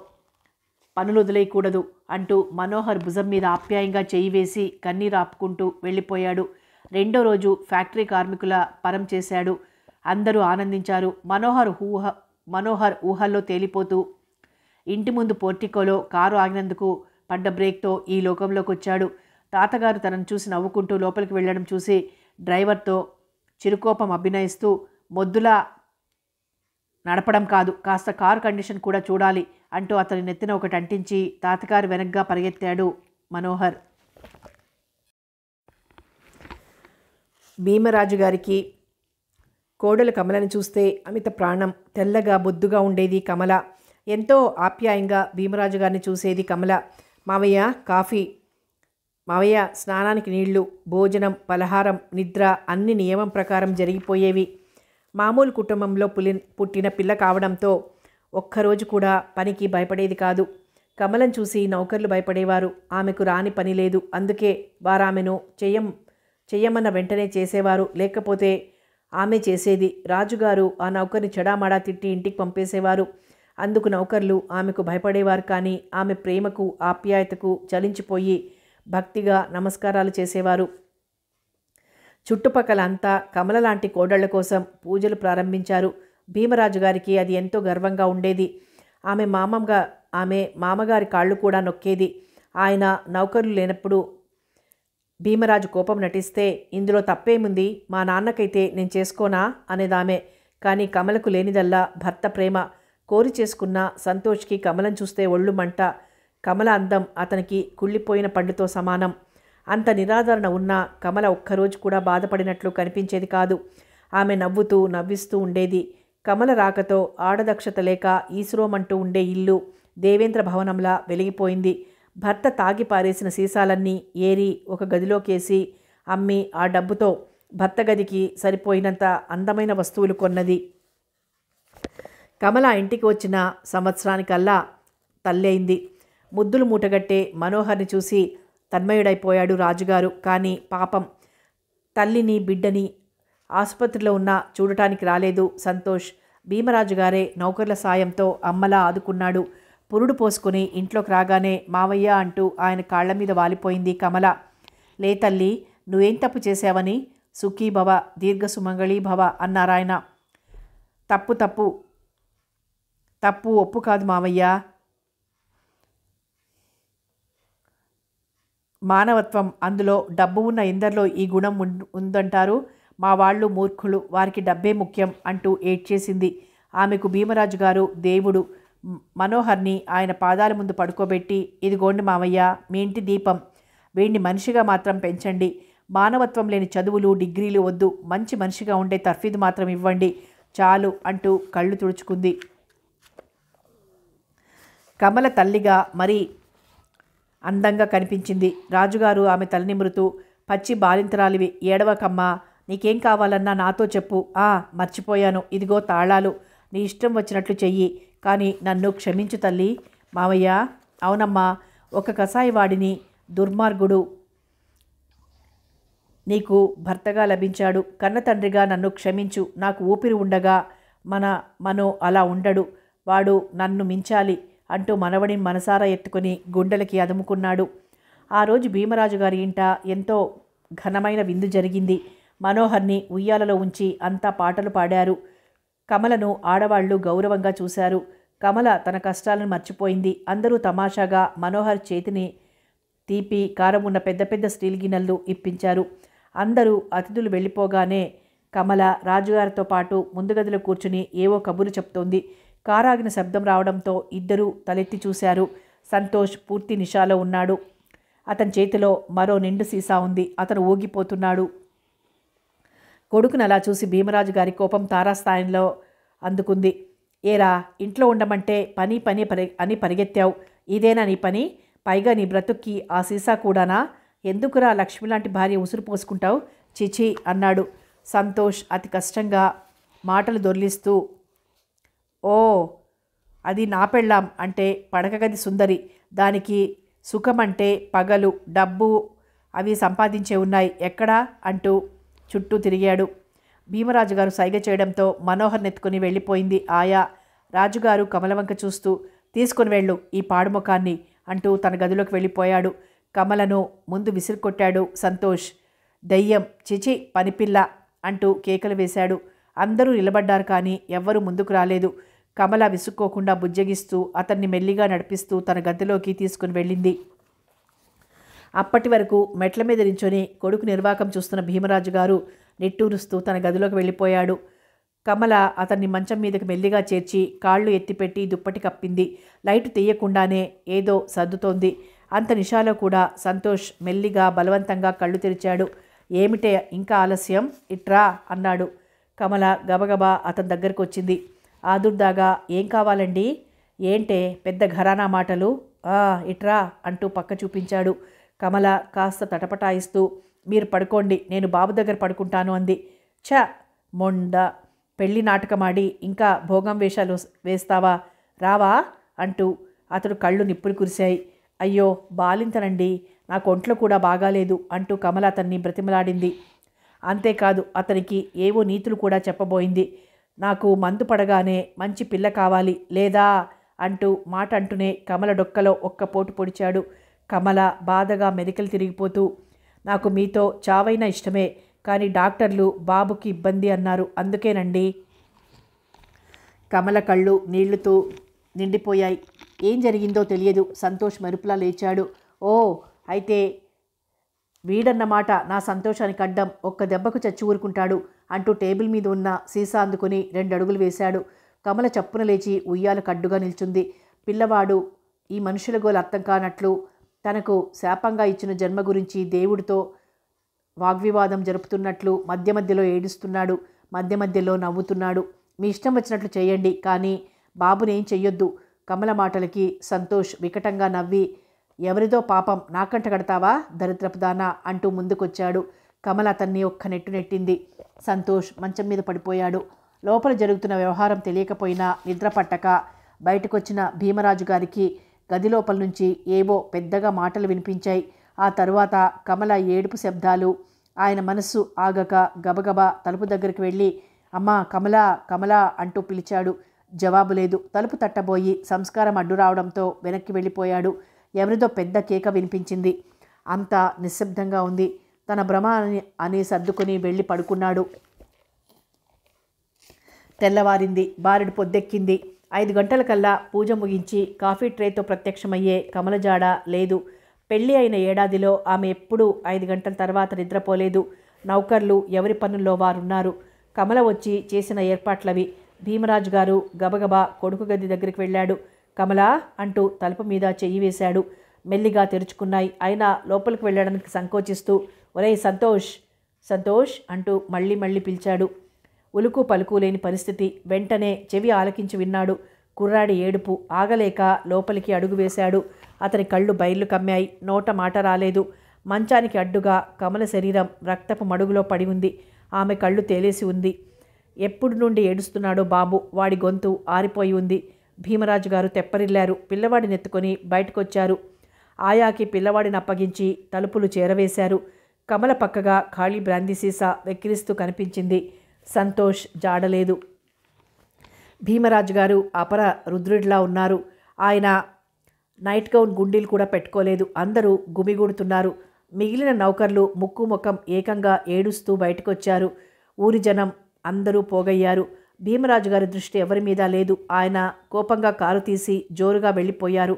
పనులు వదిలేయకూడదు అంటూ మనోహర్ భుజం మీద ఆప్యాయంగా చేయి వేసి కన్నీరు ఆపుకుంటూ వెళ్ళిపోయాడు రెండో రోజు ఫ్యాక్టరీ కార్మికుల పరం చేశాడు అందరూ ఆనందించారు మనోహర్ హూహ మనోహర్ ఊహల్లో తేలిపోతూ ఇంటి ముందు పోర్టికోలో కారు ఆగినందుకు పడ్డ బ్రేక్తో ఈ లోకంలోకి వచ్చాడు తాతగారు తనను చూసి నవ్వుకుంటూ లోపలికి వెళ్ళడం చూసి డ్రైవర్తో చిరుకోపం అభినయిస్తూ మొద్దులా నడపడం కాదు కాస్త కారు కండిషన్ కూడా చూడాలి అంటూ అతని నెత్తిన ఒకటి అంటించి తాతగారు వెనగ్గా పరిగెత్తాడు మనోహర్ భీమరాజు గారికి కోడల కమలను చూస్తే అమిత ప్రాణం తెల్లగా బొద్దుగా ఉండేది కమల ఎంతో ఆప్యాయంగా భీమరాజు గారిని చూసేది కమల మావయ్య కాఫీ మావయ్య స్నానానికి నీళ్లు భోజనం పలహారం నిద్ర అన్ని నియమం ప్రకారం జరిగిపోయేవి మామూలు కుటుంబంలో పులి పుట్టిన పిల్ల కావడంతో ఒక్కరోజు కూడా పనికి భయపడేది కాదు కమలం చూసి నౌకర్లు భయపడేవారు ఆమెకు రాని పని లేదు అందుకే వారామెను చెయ్యం చెయ్యమన్న వెంటనే చేసేవారు లేకపోతే ఆమె చేసేది రాజుగారు ఆ నౌకర్ని చెడామాడా తిట్టి ఇంటికి పంపేసేవారు అందుకు నౌకర్లు ఆమెకు భయపడేవారు కానీ ఆమె ప్రేమకు ఆప్యాయతకు చలించిపోయి భక్తిగా నమస్కారాలు చేసేవారు చుట్టుపక్కల అంతా కమల లాంటి కోడళ్ల కోసం పూజలు ప్రారంభించారు భీమరాజు గారికి అది ఎంతో గర్వంగా ఉండేది ఆమె మామగా ఆమె మామగారి కాళ్ళు కూడా నొక్కేది ఆయన నౌకర్లు లేనప్పుడు భీమరాజు కోపం నటిస్తే ఇందులో తప్పేముంది మా నాన్నకైతే నేను చేసుకోనా అనేదామే కానీ కమలకు లేనిదల్లా భర్త ప్రేమ కోరి చేసుకున్న సంతోష్కి కమలం చూస్తే ఒళ్ళు మంట కమల అందం అతనికి కుళ్ళిపోయిన పండుతో సమానం అంత నిరాదరణ ఉన్న కమల ఒక్కరోజు కూడా బాధపడినట్లు కనిపించేది కాదు ఆమె నవ్వుతూ నవ్విస్తూ ఉండేది కమల రాకతో ఆడదక్షత లేక ఈశ్రోమంటూ ఉండే ఇల్లు దేవేంద్ర భవనంలా వెలిగిపోయింది భర్త తాగి పారేసిన సీసాలన్నీ ఏరి ఒక గదిలోకేసి అమ్మి ఆ డబ్బుతో భర్త గదికి సరిపోయినంత అందమైన వస్తువులు కొన్నది కమల ఇంటికి వచ్చిన సంవత్సరానికల్లా తల్లైంది ముద్దులు మూటగట్టే మనోహర్ని చూసి తన్మయుడైపోయాడు రాజుగారు కానీ పాపం తల్లిని బిడ్డని ఆసుపత్రిలో ఉన్న చూడటానికి రాలేదు సంతోష్ భీమరాజు గారే నౌకర్ల సాయంతో అమ్మలా ఆదుకున్నాడు పురుడు పోసుకుని ఇంట్లోకి రాగానే మావయ్య అంటూ ఆయన కాళ్ల మీద వాలిపోయింది కమల లే తల్లి నువ్వేం తప్పు చేశావని సుఖీ భవ దీర్ఘ సుమంగళీ భవ అన్నారాయన తప్పు తప్పు తప్పు ఒప్పు కాదు మావయ్య మానవత్వం అందులో డబ్బు ఉన్న ఇందరిలో ఈ గుణం ఉందంటారు మా వాళ్ళు మూర్ఖులు వారికి డబ్బే ముఖ్యం అంటూ ఏడ్చేసింది ఆమెకు భీమరాజు గారు దేవుడు మనోహర్ని ఆయన పాదాల ముందు పడుకోబెట్టి ఇదిగోండి మామయ్య మీ ఇంటి దీపం వీడిని మనిషిగా మాత్రం పెంచండి మానవత్వం లేని చదువులు డిగ్రీలు వద్దు మంచి మనిషిగా ఉండే తర్ఫీదు మాత్రం ఇవ్వండి చాలు అంటూ కళ్ళు తుడుచుకుంది కమల తల్లిగా మరి అందంగా కనిపించింది రాజుగారు ఆమె మృతు పచ్చి బాలింతరాలివి ఏడవకమ్మ నీకేం కావాలన్నా నాతో చెప్పు ఆ మర్చిపోయాను ఇదిగో తాళాలు నీ ఇష్టం వచ్చినట్లు చెయ్యి కానీ నన్ను క్షమించు తల్లి మావయ్య అవునమ్మా ఒక వాడిని దుర్మార్గుడు నీకు భర్తగా లభించాడు కన్నతండ్రిగా నన్ను క్షమించు నాకు ఊపిరి ఉండగా మన మనో అలా ఉండడు వాడు నన్ను మించాలి అంటూ మనవడి మనసారా ఎత్తుకుని గుండెలకి అదుముకున్నాడు ఆ రోజు భీమరాజు గారి ఇంట ఎంతో ఘనమైన విందు జరిగింది మనోహర్ని ఉయ్యాలలో ఉంచి అంతా పాటలు పాడారు కమలను ఆడవాళ్లు గౌరవంగా చూశారు కమల తన కష్టాలను మర్చిపోయింది అందరూ తమాషాగా మనోహర్ చేతిని తీపి కారం ఉన్న పెద్ద పెద్ద స్టీల్ గిన్నెలు ఇప్పించారు అందరూ అతిథులు వెళ్ళిపోగానే కమల రాజుగారితో పాటు ముందుగదిలో కూర్చుని ఏవో కబురు చెప్తోంది కారాగిన శబ్దం రావడంతో ఇద్దరూ తలెత్తి చూశారు సంతోష్ పూర్తి నిషాలో ఉన్నాడు అతని చేతిలో మరో నిండు సీసా ఉంది అతను ఊగిపోతున్నాడు కొడుకును అలా చూసి భీమరాజు గారి కోపం తారాస్థాయిలో అందుకుంది ఏరా ఇంట్లో ఉండమంటే పని పని పరి అని పరిగెత్తావు ఇదేనా నీ పని పైగా నీ బ్రతుక్కి ఆ సీసా కూడానా ఎందుకురా లక్ష్మి లాంటి భార్య ఉసురు పోసుకుంటావు చిచి అన్నాడు సంతోష్ అతి కష్టంగా మాటలు దొర్లిస్తూ ఓ అది నా పెళ్ళాం అంటే పడకగది సుందరి దానికి సుఖమంటే పగలు డబ్బు అవి సంపాదించే ఉన్నాయి ఎక్కడా అంటూ చుట్టూ తిరిగాడు భీమరాజు గారు సైగ చేయడంతో మనోహర్ నెత్తుకుని వెళ్ళిపోయింది ఆయా రాజుగారు కమలవంక చూస్తూ తీసుకుని వెళ్ళు ఈ పాడుముఖాన్ని అంటూ తన గదిలోకి వెళ్ళిపోయాడు కమలను ముందు విసిరుకొట్టాడు సంతోష్ దయ్యం చిచి పనిపిల్ల అంటూ కేకలు వేశాడు అందరూ నిలబడ్డారు కానీ ఎవ్వరూ ముందుకు రాలేదు కమల విసుక్కోకుండా బుజ్జగిస్తూ అతన్ని మెల్లిగా నడిపిస్తూ తన గదిలోకి తీసుకుని వెళ్ళింది అప్పటి వరకు మెట్ల మీద నించొని కొడుకు నిర్వాకం చూస్తున్న భీమరాజు గారు నిట్టూరుస్తూ తన గదిలోకి వెళ్ళిపోయాడు కమల అతన్ని మంచం మీదకి మెల్లిగా చేర్చి కాళ్ళు ఎత్తిపెట్టి దుప్పటి కప్పింది లైట్ తీయకుండానే ఏదో సర్దుతోంది అంత నిషాలో కూడా సంతోష్ మెల్లిగా బలవంతంగా కళ్ళు తెరిచాడు ఏమిటే ఇంకా ఆలస్యం ఇట్రా అన్నాడు కమల గబగబా అతని దగ్గరకు వచ్చింది ఆదుర్దాగా ఏం కావాలండి ఏంటే పెద్ద ఘరానా మాటలు ఇట్రా అంటూ పక్క చూపించాడు కమల కాస్త తటపటాయిస్తూ మీరు పడుకోండి నేను బాబు దగ్గర పడుకుంటాను అంది ఛ మొండ పెళ్లి నాటకమాడి ఇంకా భోగం వేషాలు వేస్తావా రావా అంటూ అతడు కళ్ళు నిప్పులు కురిశాయి అయ్యో బాలింతనండి నాకు ఒంట్లో కూడా బాగాలేదు అంటూ కమల అతన్ని బ్రతిమలాడింది అంతేకాదు అతనికి ఏవో నీతులు కూడా చెప్పబోయింది నాకు మందు పడగానే మంచి పిల్ల కావాలి లేదా అంటూ మాట అంటూనే కమల డొక్కలో ఒక్క పోటు పొడిచాడు కమల బాధగా మెలికలు తిరిగిపోతూ నాకు మీతో చావైనా ఇష్టమే కానీ డాక్టర్లు బాబుకి ఇబ్బంది అన్నారు అందుకేనండి కమల కళ్ళు నీళ్లుతో నిండిపోయాయి ఏం జరిగిందో తెలియదు సంతోష్ మరుపులా లేచాడు ఓ అయితే వీడన్నమాట నా సంతోషానికి అడ్డం ఒక్క దెబ్బకు చచ్చి ఊరుకుంటాడు అంటూ టేబుల్ మీద ఉన్న సీసా అందుకుని రెండు అడుగులు వేశాడు కమల చప్పున లేచి ఉయ్యాల కడ్డుగా నిల్చుంది పిల్లవాడు ఈ మనుషుల గోలు అర్థం కానట్లు తనకు శాపంగా ఇచ్చిన జన్మ గురించి దేవుడితో వాగ్వివాదం జరుపుతున్నట్లు మధ్య మధ్యలో ఏడుస్తున్నాడు మధ్య మధ్యలో నవ్వుతున్నాడు మీ ఇష్టం వచ్చినట్లు చేయండి కానీ బాబునేం చెయ్యొద్దు కమల మాటలకి సంతోష్ వికటంగా నవ్వి ఎవరిదో పాపం నాకంట కడతావా దరిద్రపుదానా అంటూ ముందుకొచ్చాడు కమల అతన్ని ఒక్క నెట్టు నెట్టింది సంతోష్ మంచం మీద పడిపోయాడు లోపల జరుగుతున్న వ్యవహారం తెలియకపోయినా నిద్ర పట్టక బయటకొచ్చిన భీమరాజు గారికి గదిలోపల నుంచి ఏవో పెద్దగా మాటలు వినిపించాయి ఆ తరువాత కమల ఏడుపు శబ్దాలు ఆయన మనస్సు ఆగక గబగబా తలుపు దగ్గరికి వెళ్ళి అమ్మా కమలా కమల అంటూ పిలిచాడు జవాబు లేదు తలుపు తట్టబోయి సంస్కారం అడ్డు రావడంతో వెనక్కి వెళ్ళిపోయాడు ఎవరిదో పెద్ద కేక వినిపించింది అంతా నిశ్శబ్దంగా ఉంది తన భ్రమ అని సర్దుకుని వెళ్ళి పడుకున్నాడు తెల్లవారింది బారెడు పొద్దెక్కింది ఐదు గంటలకల్లా పూజ ముగించి కాఫీ ట్రేతో ప్రత్యక్షమయ్యే కమలజాడ లేదు పెళ్లి అయిన ఏడాదిలో ఆమె ఎప్పుడూ ఐదు గంటల తర్వాత నిద్రపోలేదు నౌకర్లు ఎవరి పనుల్లో వారున్నారు కమల వచ్చి చేసిన ఏర్పాట్లవి భీమరాజు గారు గబగబా కొడుకు గది దగ్గరికి వెళ్ళాడు కమలా అంటూ తలుపు మీద చెయ్యి వేశాడు మెల్లిగా తెరుచుకున్నాయి అయినా లోపలికి వెళ్ళడానికి సంకోచిస్తూ ఒరే సంతోష్ సంతోష్ అంటూ మళ్ళీ మళ్ళీ పిలిచాడు ఉలుకు పలుకు లేని పరిస్థితి వెంటనే చెవి ఆలకించి విన్నాడు కుర్రాడి ఏడుపు ఆగలేక లోపలికి అడుగు వేశాడు అతని కళ్ళు బయర్లు కమ్మాయి నోట మాట రాలేదు మంచానికి అడ్డుగా కమల శరీరం రక్తపు మడుగులో పడి ఉంది ఆమె కళ్ళు తేలేసి ఉంది ఎప్పుడు నుండి ఏడుస్తున్నాడో బాబు వాడి గొంతు ఆరిపోయి ఉంది భీమరాజు గారు తెప్పరిల్లారు పిల్లవాడిని ఎత్తుకొని బయటకొచ్చారు ఆయాకి పిల్లవాడిని అప్పగించి తలుపులు చేరవేశారు కమల పక్కగా ఖాళీ బ్రాందీ సీసా వెక్కిరిస్తూ కనిపించింది సంతోష్ జాడలేదు భీమరాజు గారు అపర రుద్రుడిలా ఉన్నారు ఆయన నైట్ గౌన్ గుండీలు కూడా పెట్టుకోలేదు అందరూ గుమిగూడుతున్నారు మిగిలిన నౌకర్లు ముక్కు ముఖం ఏకంగా ఏడుస్తూ బయటకొచ్చారు ఊరి జనం అందరూ పోగయ్యారు భీమరాజు గారి దృష్టి ఎవరి మీద లేదు ఆయన కోపంగా కారు తీసి జోరుగా వెళ్ళిపోయారు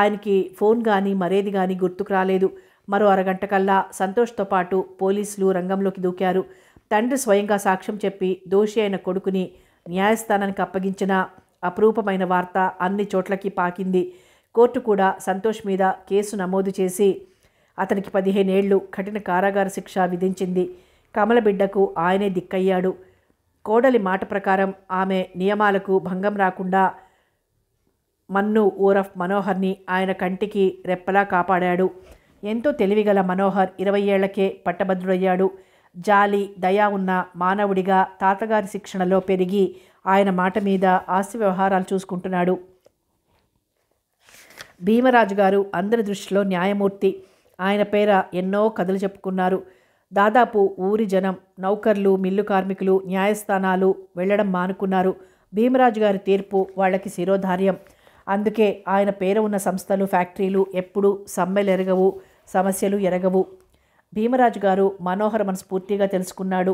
ఆయనకి ఫోన్ కానీ మరేది కానీ గుర్తుకు రాలేదు మరో అరగంట కల్లా సంతోష్తో పాటు పోలీసులు రంగంలోకి దూకారు తండ్రి స్వయంగా సాక్ష్యం చెప్పి దోషి అయిన కొడుకుని న్యాయస్థానానికి అప్పగించిన అపురూపమైన వార్త అన్ని చోట్లకి పాకింది కోర్టు కూడా సంతోష్ మీద కేసు నమోదు చేసి అతనికి పదిహేనేళ్లు కఠిన కారాగార శిక్ష విధించింది కమలబిడ్డకు ఆయనే దిక్కయ్యాడు కోడలి మాట ప్రకారం ఆమె నియమాలకు భంగం రాకుండా మన్ను ఊరఫ్ మనోహర్ని ఆయన కంటికి రెప్పలా కాపాడాడు ఎంతో తెలివిగల మనోహర్ ఇరవై ఏళ్లకే పట్టభద్రుడయ్యాడు జాలి దయా ఉన్న మానవుడిగా తాతగారి శిక్షణలో పెరిగి ఆయన మాట మీద ఆస్తి వ్యవహారాలు చూసుకుంటున్నాడు భీమరాజు గారు అందరి దృష్టిలో న్యాయమూర్తి ఆయన పేర ఎన్నో కథలు చెప్పుకున్నారు దాదాపు ఊరి జనం నౌకర్లు మిల్లు కార్మికులు న్యాయస్థానాలు వెళ్ళడం మానుకున్నారు భీమరాజు గారి తీర్పు వాళ్ళకి శిరోధార్యం అందుకే ఆయన పేర ఉన్న సంస్థలు ఫ్యాక్టరీలు ఎప్పుడూ సమ్మెలు ఎరగవు సమస్యలు ఎరగవు భీమరాజు గారు మనోహర్ మనస్ఫూర్తిగా తెలుసుకున్నాడు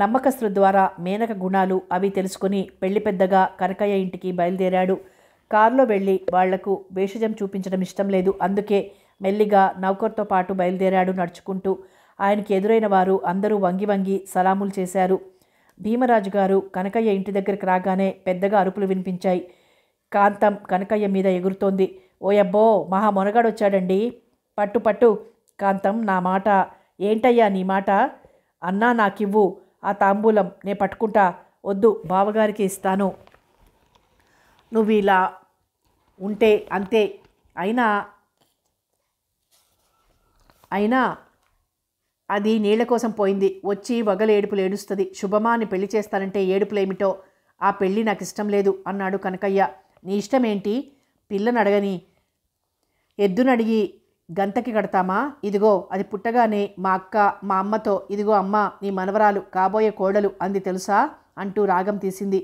నమ్మకస్తుల ద్వారా మేనక గుణాలు అవి తెలుసుకుని పెళ్లి పెద్దగా కనకయ్య ఇంటికి బయలుదేరాడు కారులో వెళ్ళి వాళ్లకు భేషజం చూపించడం ఇష్టం లేదు అందుకే మెల్లిగా నౌకర్తో పాటు బయలుదేరాడు నడుచుకుంటూ ఆయనకి ఎదురైన వారు అందరూ వంగి వంగి సలాములు చేశారు భీమరాజు గారు కనకయ్య ఇంటి దగ్గరికి రాగానే పెద్దగా అరుపులు వినిపించాయి కాంతం కనకయ్య మీద ఎగురుతోంది ఓయబ్బో మహా మొనగాడొచ్చాడండి పట్టు పట్టు కాంతం నా మాట ఏంటయ్యా నీ మాట అన్నా నాకివ్వు ఆ తాంబూలం నే పట్టుకుంటా వద్దు బావగారికి ఇస్తాను నువ్వు ఇలా ఉంటే అంతే అయినా అయినా అది నీళ్ల కోసం పోయింది వచ్చి వగలు ఏడుపులు ఏడుస్తుంది శుభమాని పెళ్లి చేస్తానంటే ఏడుపులేమిటో ఆ పెళ్ళి నాకు ఇష్టం లేదు అన్నాడు కనకయ్య నీ ఇష్టమేంటి పిల్లని అడగని ఎద్దునడిగి గంతకి కడతామా ఇదిగో అది పుట్టగానే మా అక్క మా అమ్మతో ఇదిగో అమ్మ నీ మనవరాలు కాబోయే కోడలు అంది తెలుసా అంటూ రాగం తీసింది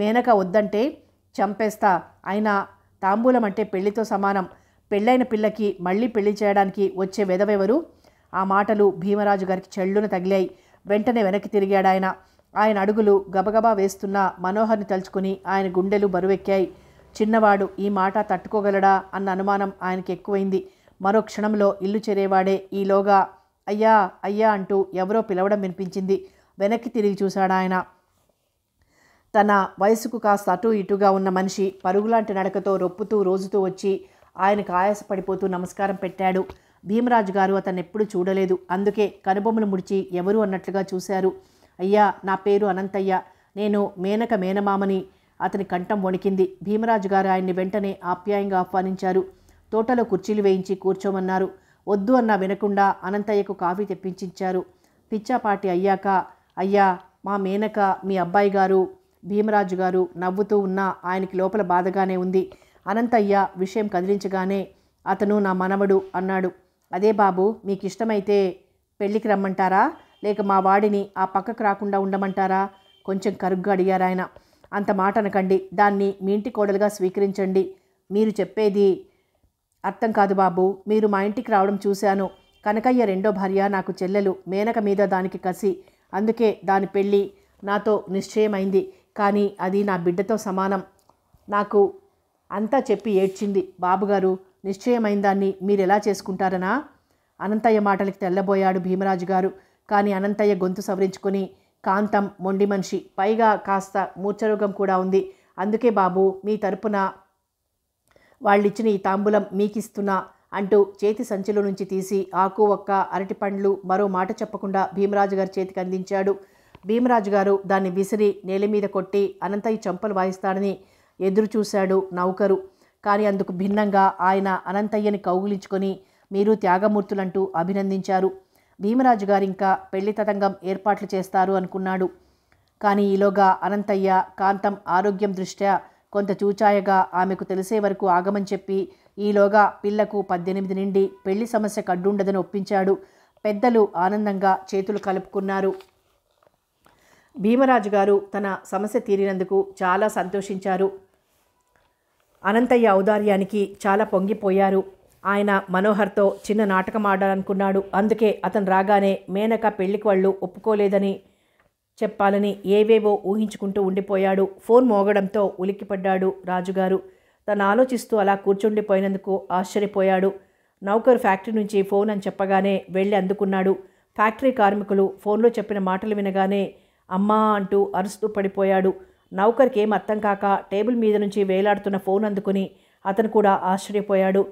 మేనక వద్దంటే చంపేస్తా అయినా తాంబూలం అంటే పెళ్లితో సమానం పెళ్ళైన పిల్లకి మళ్ళీ పెళ్లి చేయడానికి వచ్చే వెదవెవరు ఆ మాటలు భీమరాజు గారికి చెళ్ళున తగిలాయి వెంటనే వెనక్కి తిరిగాడాయన ఆయన అడుగులు గబగబా వేస్తున్న మనోహర్ని తలుచుకుని ఆయన గుండెలు బరువెక్కాయి చిన్నవాడు ఈ మాట తట్టుకోగలడా అన్న అనుమానం ఆయనకి ఎక్కువైంది మరో క్షణంలో ఇల్లు చేరేవాడే ఈలోగా అయ్యా అయ్యా అంటూ ఎవరో పిలవడం వినిపించింది వెనక్కి తిరిగి చూశాడాయన తన వయసుకు కాస్త అటు ఇటుగా ఉన్న మనిషి పరుగులాంటి నడకతో రొప్పుతూ రోజుతూ వచ్చి ఆయనకు ఆయాసపడిపోతూ నమస్కారం పెట్టాడు భీమరాజు గారు అతన్ని ఎప్పుడూ చూడలేదు అందుకే కనుబొమ్మలు ముడిచి ఎవరు అన్నట్లుగా చూశారు అయ్యా నా పేరు అనంతయ్య నేను మేనక మేనమామని అతని కంఠం వణికింది భీమరాజు గారు ఆయన్ని వెంటనే ఆప్యాయంగా ఆహ్వానించారు తోటలో కుర్చీలు వేయించి కూర్చోమన్నారు వద్దు అన్నా వినకుండా అనంతయ్యకు కాఫీ తెప్పించించారు పిచ్చాపాటి అయ్యాక అయ్యా మా మేనక మీ అబ్బాయి గారు భీమరాజు గారు నవ్వుతూ ఉన్నా ఆయనకి లోపల బాధగానే ఉంది అనంతయ్య విషయం కదిలించగానే అతను నా మనవడు అన్నాడు అదే బాబు మీకు ఇష్టమైతే పెళ్ళికి రమ్మంటారా లేక మా వాడిని ఆ పక్కకు రాకుండా ఉండమంటారా కొంచెం కరుగ్గా అడిగారాయన అంత మాట అనకండి దాన్ని మీ ఇంటి కోడలుగా స్వీకరించండి మీరు చెప్పేది అర్థం కాదు బాబు మీరు మా ఇంటికి రావడం చూశాను కనకయ్య రెండో భార్య నాకు చెల్లెలు మేనక మీద దానికి కసి అందుకే దాని పెళ్ళి నాతో నిశ్చయమైంది కానీ అది నా బిడ్డతో సమానం నాకు అంతా చెప్పి ఏడ్చింది బాబుగారు నిశ్చయమైన దాన్ని మీరెలా చేసుకుంటారనా అనంతయ్య మాటలకి తెల్లబోయాడు భీమరాజు గారు కానీ అనంతయ్య గొంతు సవరించుకొని కాంతం మొండి మనిషి పైగా కాస్త మూర్ఛరోగం కూడా ఉంది అందుకే బాబు మీ తరపున వాళ్ళిచ్చిన ఈ తాంబూలం మీకిస్తున్నా అంటూ చేతి సంచిలో నుంచి తీసి ఆకు ఒక్క అరటిపండ్లు మరో మాట చెప్పకుండా భీమరాజు గారి చేతికి అందించాడు భీమరాజు గారు దాన్ని విసిరి నేల మీద కొట్టి అనంతయ్య చంపలు వాయిస్తాడని ఎదురు చూశాడు నౌకరు కానీ అందుకు భిన్నంగా ఆయన అనంతయ్యని కౌగులించుకొని మీరు త్యాగమూర్తులంటూ అభినందించారు భీమరాజు ఇంకా పెళ్లి తతంగం ఏర్పాట్లు చేస్తారు అనుకున్నాడు కానీ ఈలోగా అనంతయ్య కాంతం ఆరోగ్యం దృష్ట్యా కొంత చూచాయగా ఆమెకు తెలిసే వరకు ఆగమని చెప్పి ఈలోగా పిల్లకు పద్దెనిమిది నుండి పెళ్లి సమస్య కడ్డుండదని ఒప్పించాడు పెద్దలు ఆనందంగా చేతులు కలుపుకున్నారు భీమరాజు గారు తన సమస్య తీరినందుకు చాలా సంతోషించారు అనంతయ్య ఔదార్యానికి చాలా పొంగిపోయారు ఆయన మనోహర్తో చిన్న నాటకం ఆడాలనుకున్నాడు అందుకే అతను రాగానే మేనక పెళ్లికి వాళ్ళు ఒప్పుకోలేదని చెప్పాలని ఏవేవో ఊహించుకుంటూ ఉండిపోయాడు ఫోన్ మోగడంతో ఉలిక్కిపడ్డాడు రాజుగారు తను ఆలోచిస్తూ అలా కూర్చుండిపోయినందుకు ఆశ్చర్యపోయాడు నౌకర్ ఫ్యాక్టరీ నుంచి ఫోన్ అని చెప్పగానే వెళ్ళి అందుకున్నాడు ఫ్యాక్టరీ కార్మికులు ఫోన్లో చెప్పిన మాటలు వినగానే అమ్మా అంటూ అరుస్తూ పడిపోయాడు నౌకర్కి ఏం అర్థం కాక టేబుల్ మీద నుంచి వేలాడుతున్న ఫోన్ అందుకుని అతను కూడా ఆశ్చర్యపోయాడు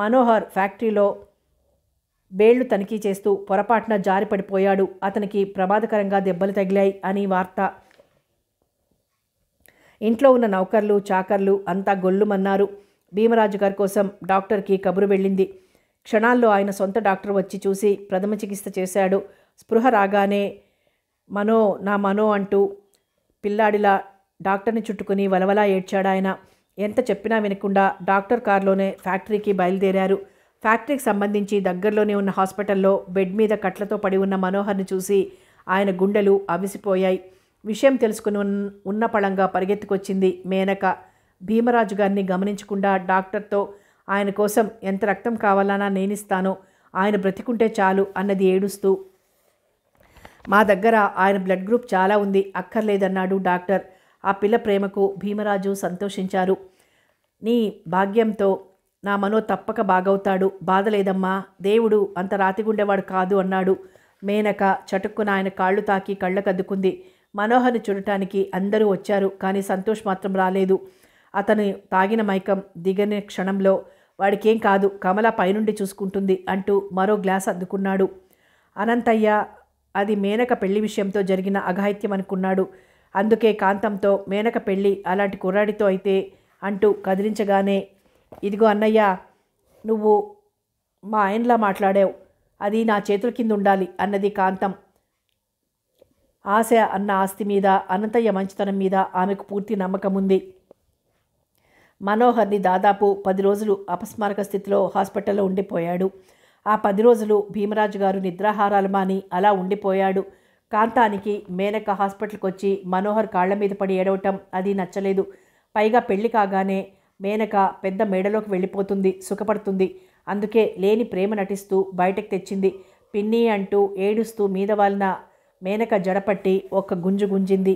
మనోహర్ ఫ్యాక్టరీలో బేళ్లు తనిఖీ చేస్తూ పొరపాటున జారి పడిపోయాడు అతనికి ప్రమాదకరంగా దెబ్బలు తగిలాయి అని వార్త ఇంట్లో ఉన్న నౌకర్లు చాకర్లు అంతా గొల్లుమన్నారు భీమరాజు గారి కోసం డాక్టర్కి కబురు వెళ్ళింది క్షణాల్లో ఆయన సొంత డాక్టర్ వచ్చి చూసి ప్రథమ చికిత్స చేశాడు స్పృహ రాగానే మనో నా మనో అంటూ పిల్లాడిలా డాక్టర్ని చుట్టుకుని వలవలా ఏడ్చాడాయన ఎంత చెప్పినా వినకుండా డాక్టర్ కారులోనే ఫ్యాక్టరీకి బయలుదేరారు ఫ్యాక్టరీకి సంబంధించి దగ్గరలోనే ఉన్న హాస్పిటల్లో బెడ్ మీద కట్లతో పడి ఉన్న మనోహర్ని చూసి ఆయన గుండెలు అవిసిపోయాయి విషయం తెలుసుకుని ఉన్న పళంగా పరిగెత్తుకొచ్చింది మేనక భీమరాజు గారిని గమనించకుండా డాక్టర్తో ఆయన కోసం ఎంత రక్తం కావాలన్నా నేనిస్తాను ఆయన బ్రతికుంటే చాలు అన్నది ఏడుస్తూ మా దగ్గర ఆయన బ్లడ్ గ్రూప్ చాలా ఉంది అక్కర్లేదన్నాడు డాక్టర్ ఆ పిల్ల ప్రేమకు భీమరాజు సంతోషించారు నీ భాగ్యంతో నా మనో తప్పక బాగవుతాడు బాధలేదమ్మా దేవుడు అంత రాతిగుండేవాడు కాదు అన్నాడు మేనక చటుక్కున ఆయన కాళ్ళు తాకి కళ్ళకద్దుకుంది మనోహర్ని చూడటానికి అందరూ వచ్చారు కానీ సంతోష్ మాత్రం రాలేదు అతను తాగిన మైకం దిగిన క్షణంలో వాడికేం కాదు కమల పైనుండి చూసుకుంటుంది అంటూ మరో గ్లాస్ అద్దుకున్నాడు అనంతయ్య అది మేనక పెళ్లి విషయంతో జరిగిన అఘాయిత్యం అనుకున్నాడు అందుకే కాంతంతో మేనక పెళ్ళి అలాంటి కుర్రాడితో అయితే అంటూ కదిలించగానే ఇదిగో అన్నయ్య నువ్వు మా ఆయనలా మాట్లాడావు అది నా చేతుల కింద ఉండాలి అన్నది కాంతం ఆశ అన్న ఆస్తి మీద అనంతయ్య మంచితనం మీద ఆమెకు పూర్తి నమ్మకం ఉంది మనోహర్ని దాదాపు పది రోజులు అపస్మారక స్థితిలో హాస్పిటల్లో ఉండిపోయాడు ఆ పది రోజులు భీమరాజు గారు నిద్రాహారాలు మాని అలా ఉండిపోయాడు కాంతానికి మేనక హాస్పిటల్కి వచ్చి మనోహర్ కాళ్ల మీద పడి ఏడవటం అది నచ్చలేదు పైగా పెళ్లి కాగానే మేనక పెద్ద మేడలోకి వెళ్ళిపోతుంది సుఖపడుతుంది అందుకే లేని ప్రేమ నటిస్తూ బయటకు తెచ్చింది పిన్ని అంటూ ఏడుస్తూ మీద వాలిన మేనక జడపట్టి ఒక్క గుంజు గుంజింది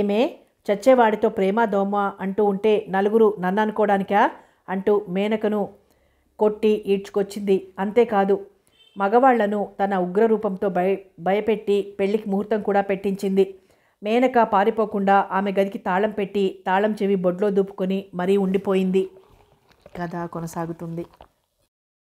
ఏమే చచ్చేవాడితో ప్రేమ దోమ అంటూ ఉంటే నలుగురు నన్ను అనుకోవడానికా అంటూ మేనకను కొట్టి ఈడ్చుకొచ్చింది అంతేకాదు మగవాళ్లను తన ఉగ్రరూపంతో భయ భయపెట్టి పెళ్లికి ముహూర్తం కూడా పెట్టించింది మేనక పారిపోకుండా ఆమె గదికి తాళం పెట్టి తాళం చెవి బొడ్లో దూపుకొని మరీ ఉండిపోయింది కథ కొనసాగుతుంది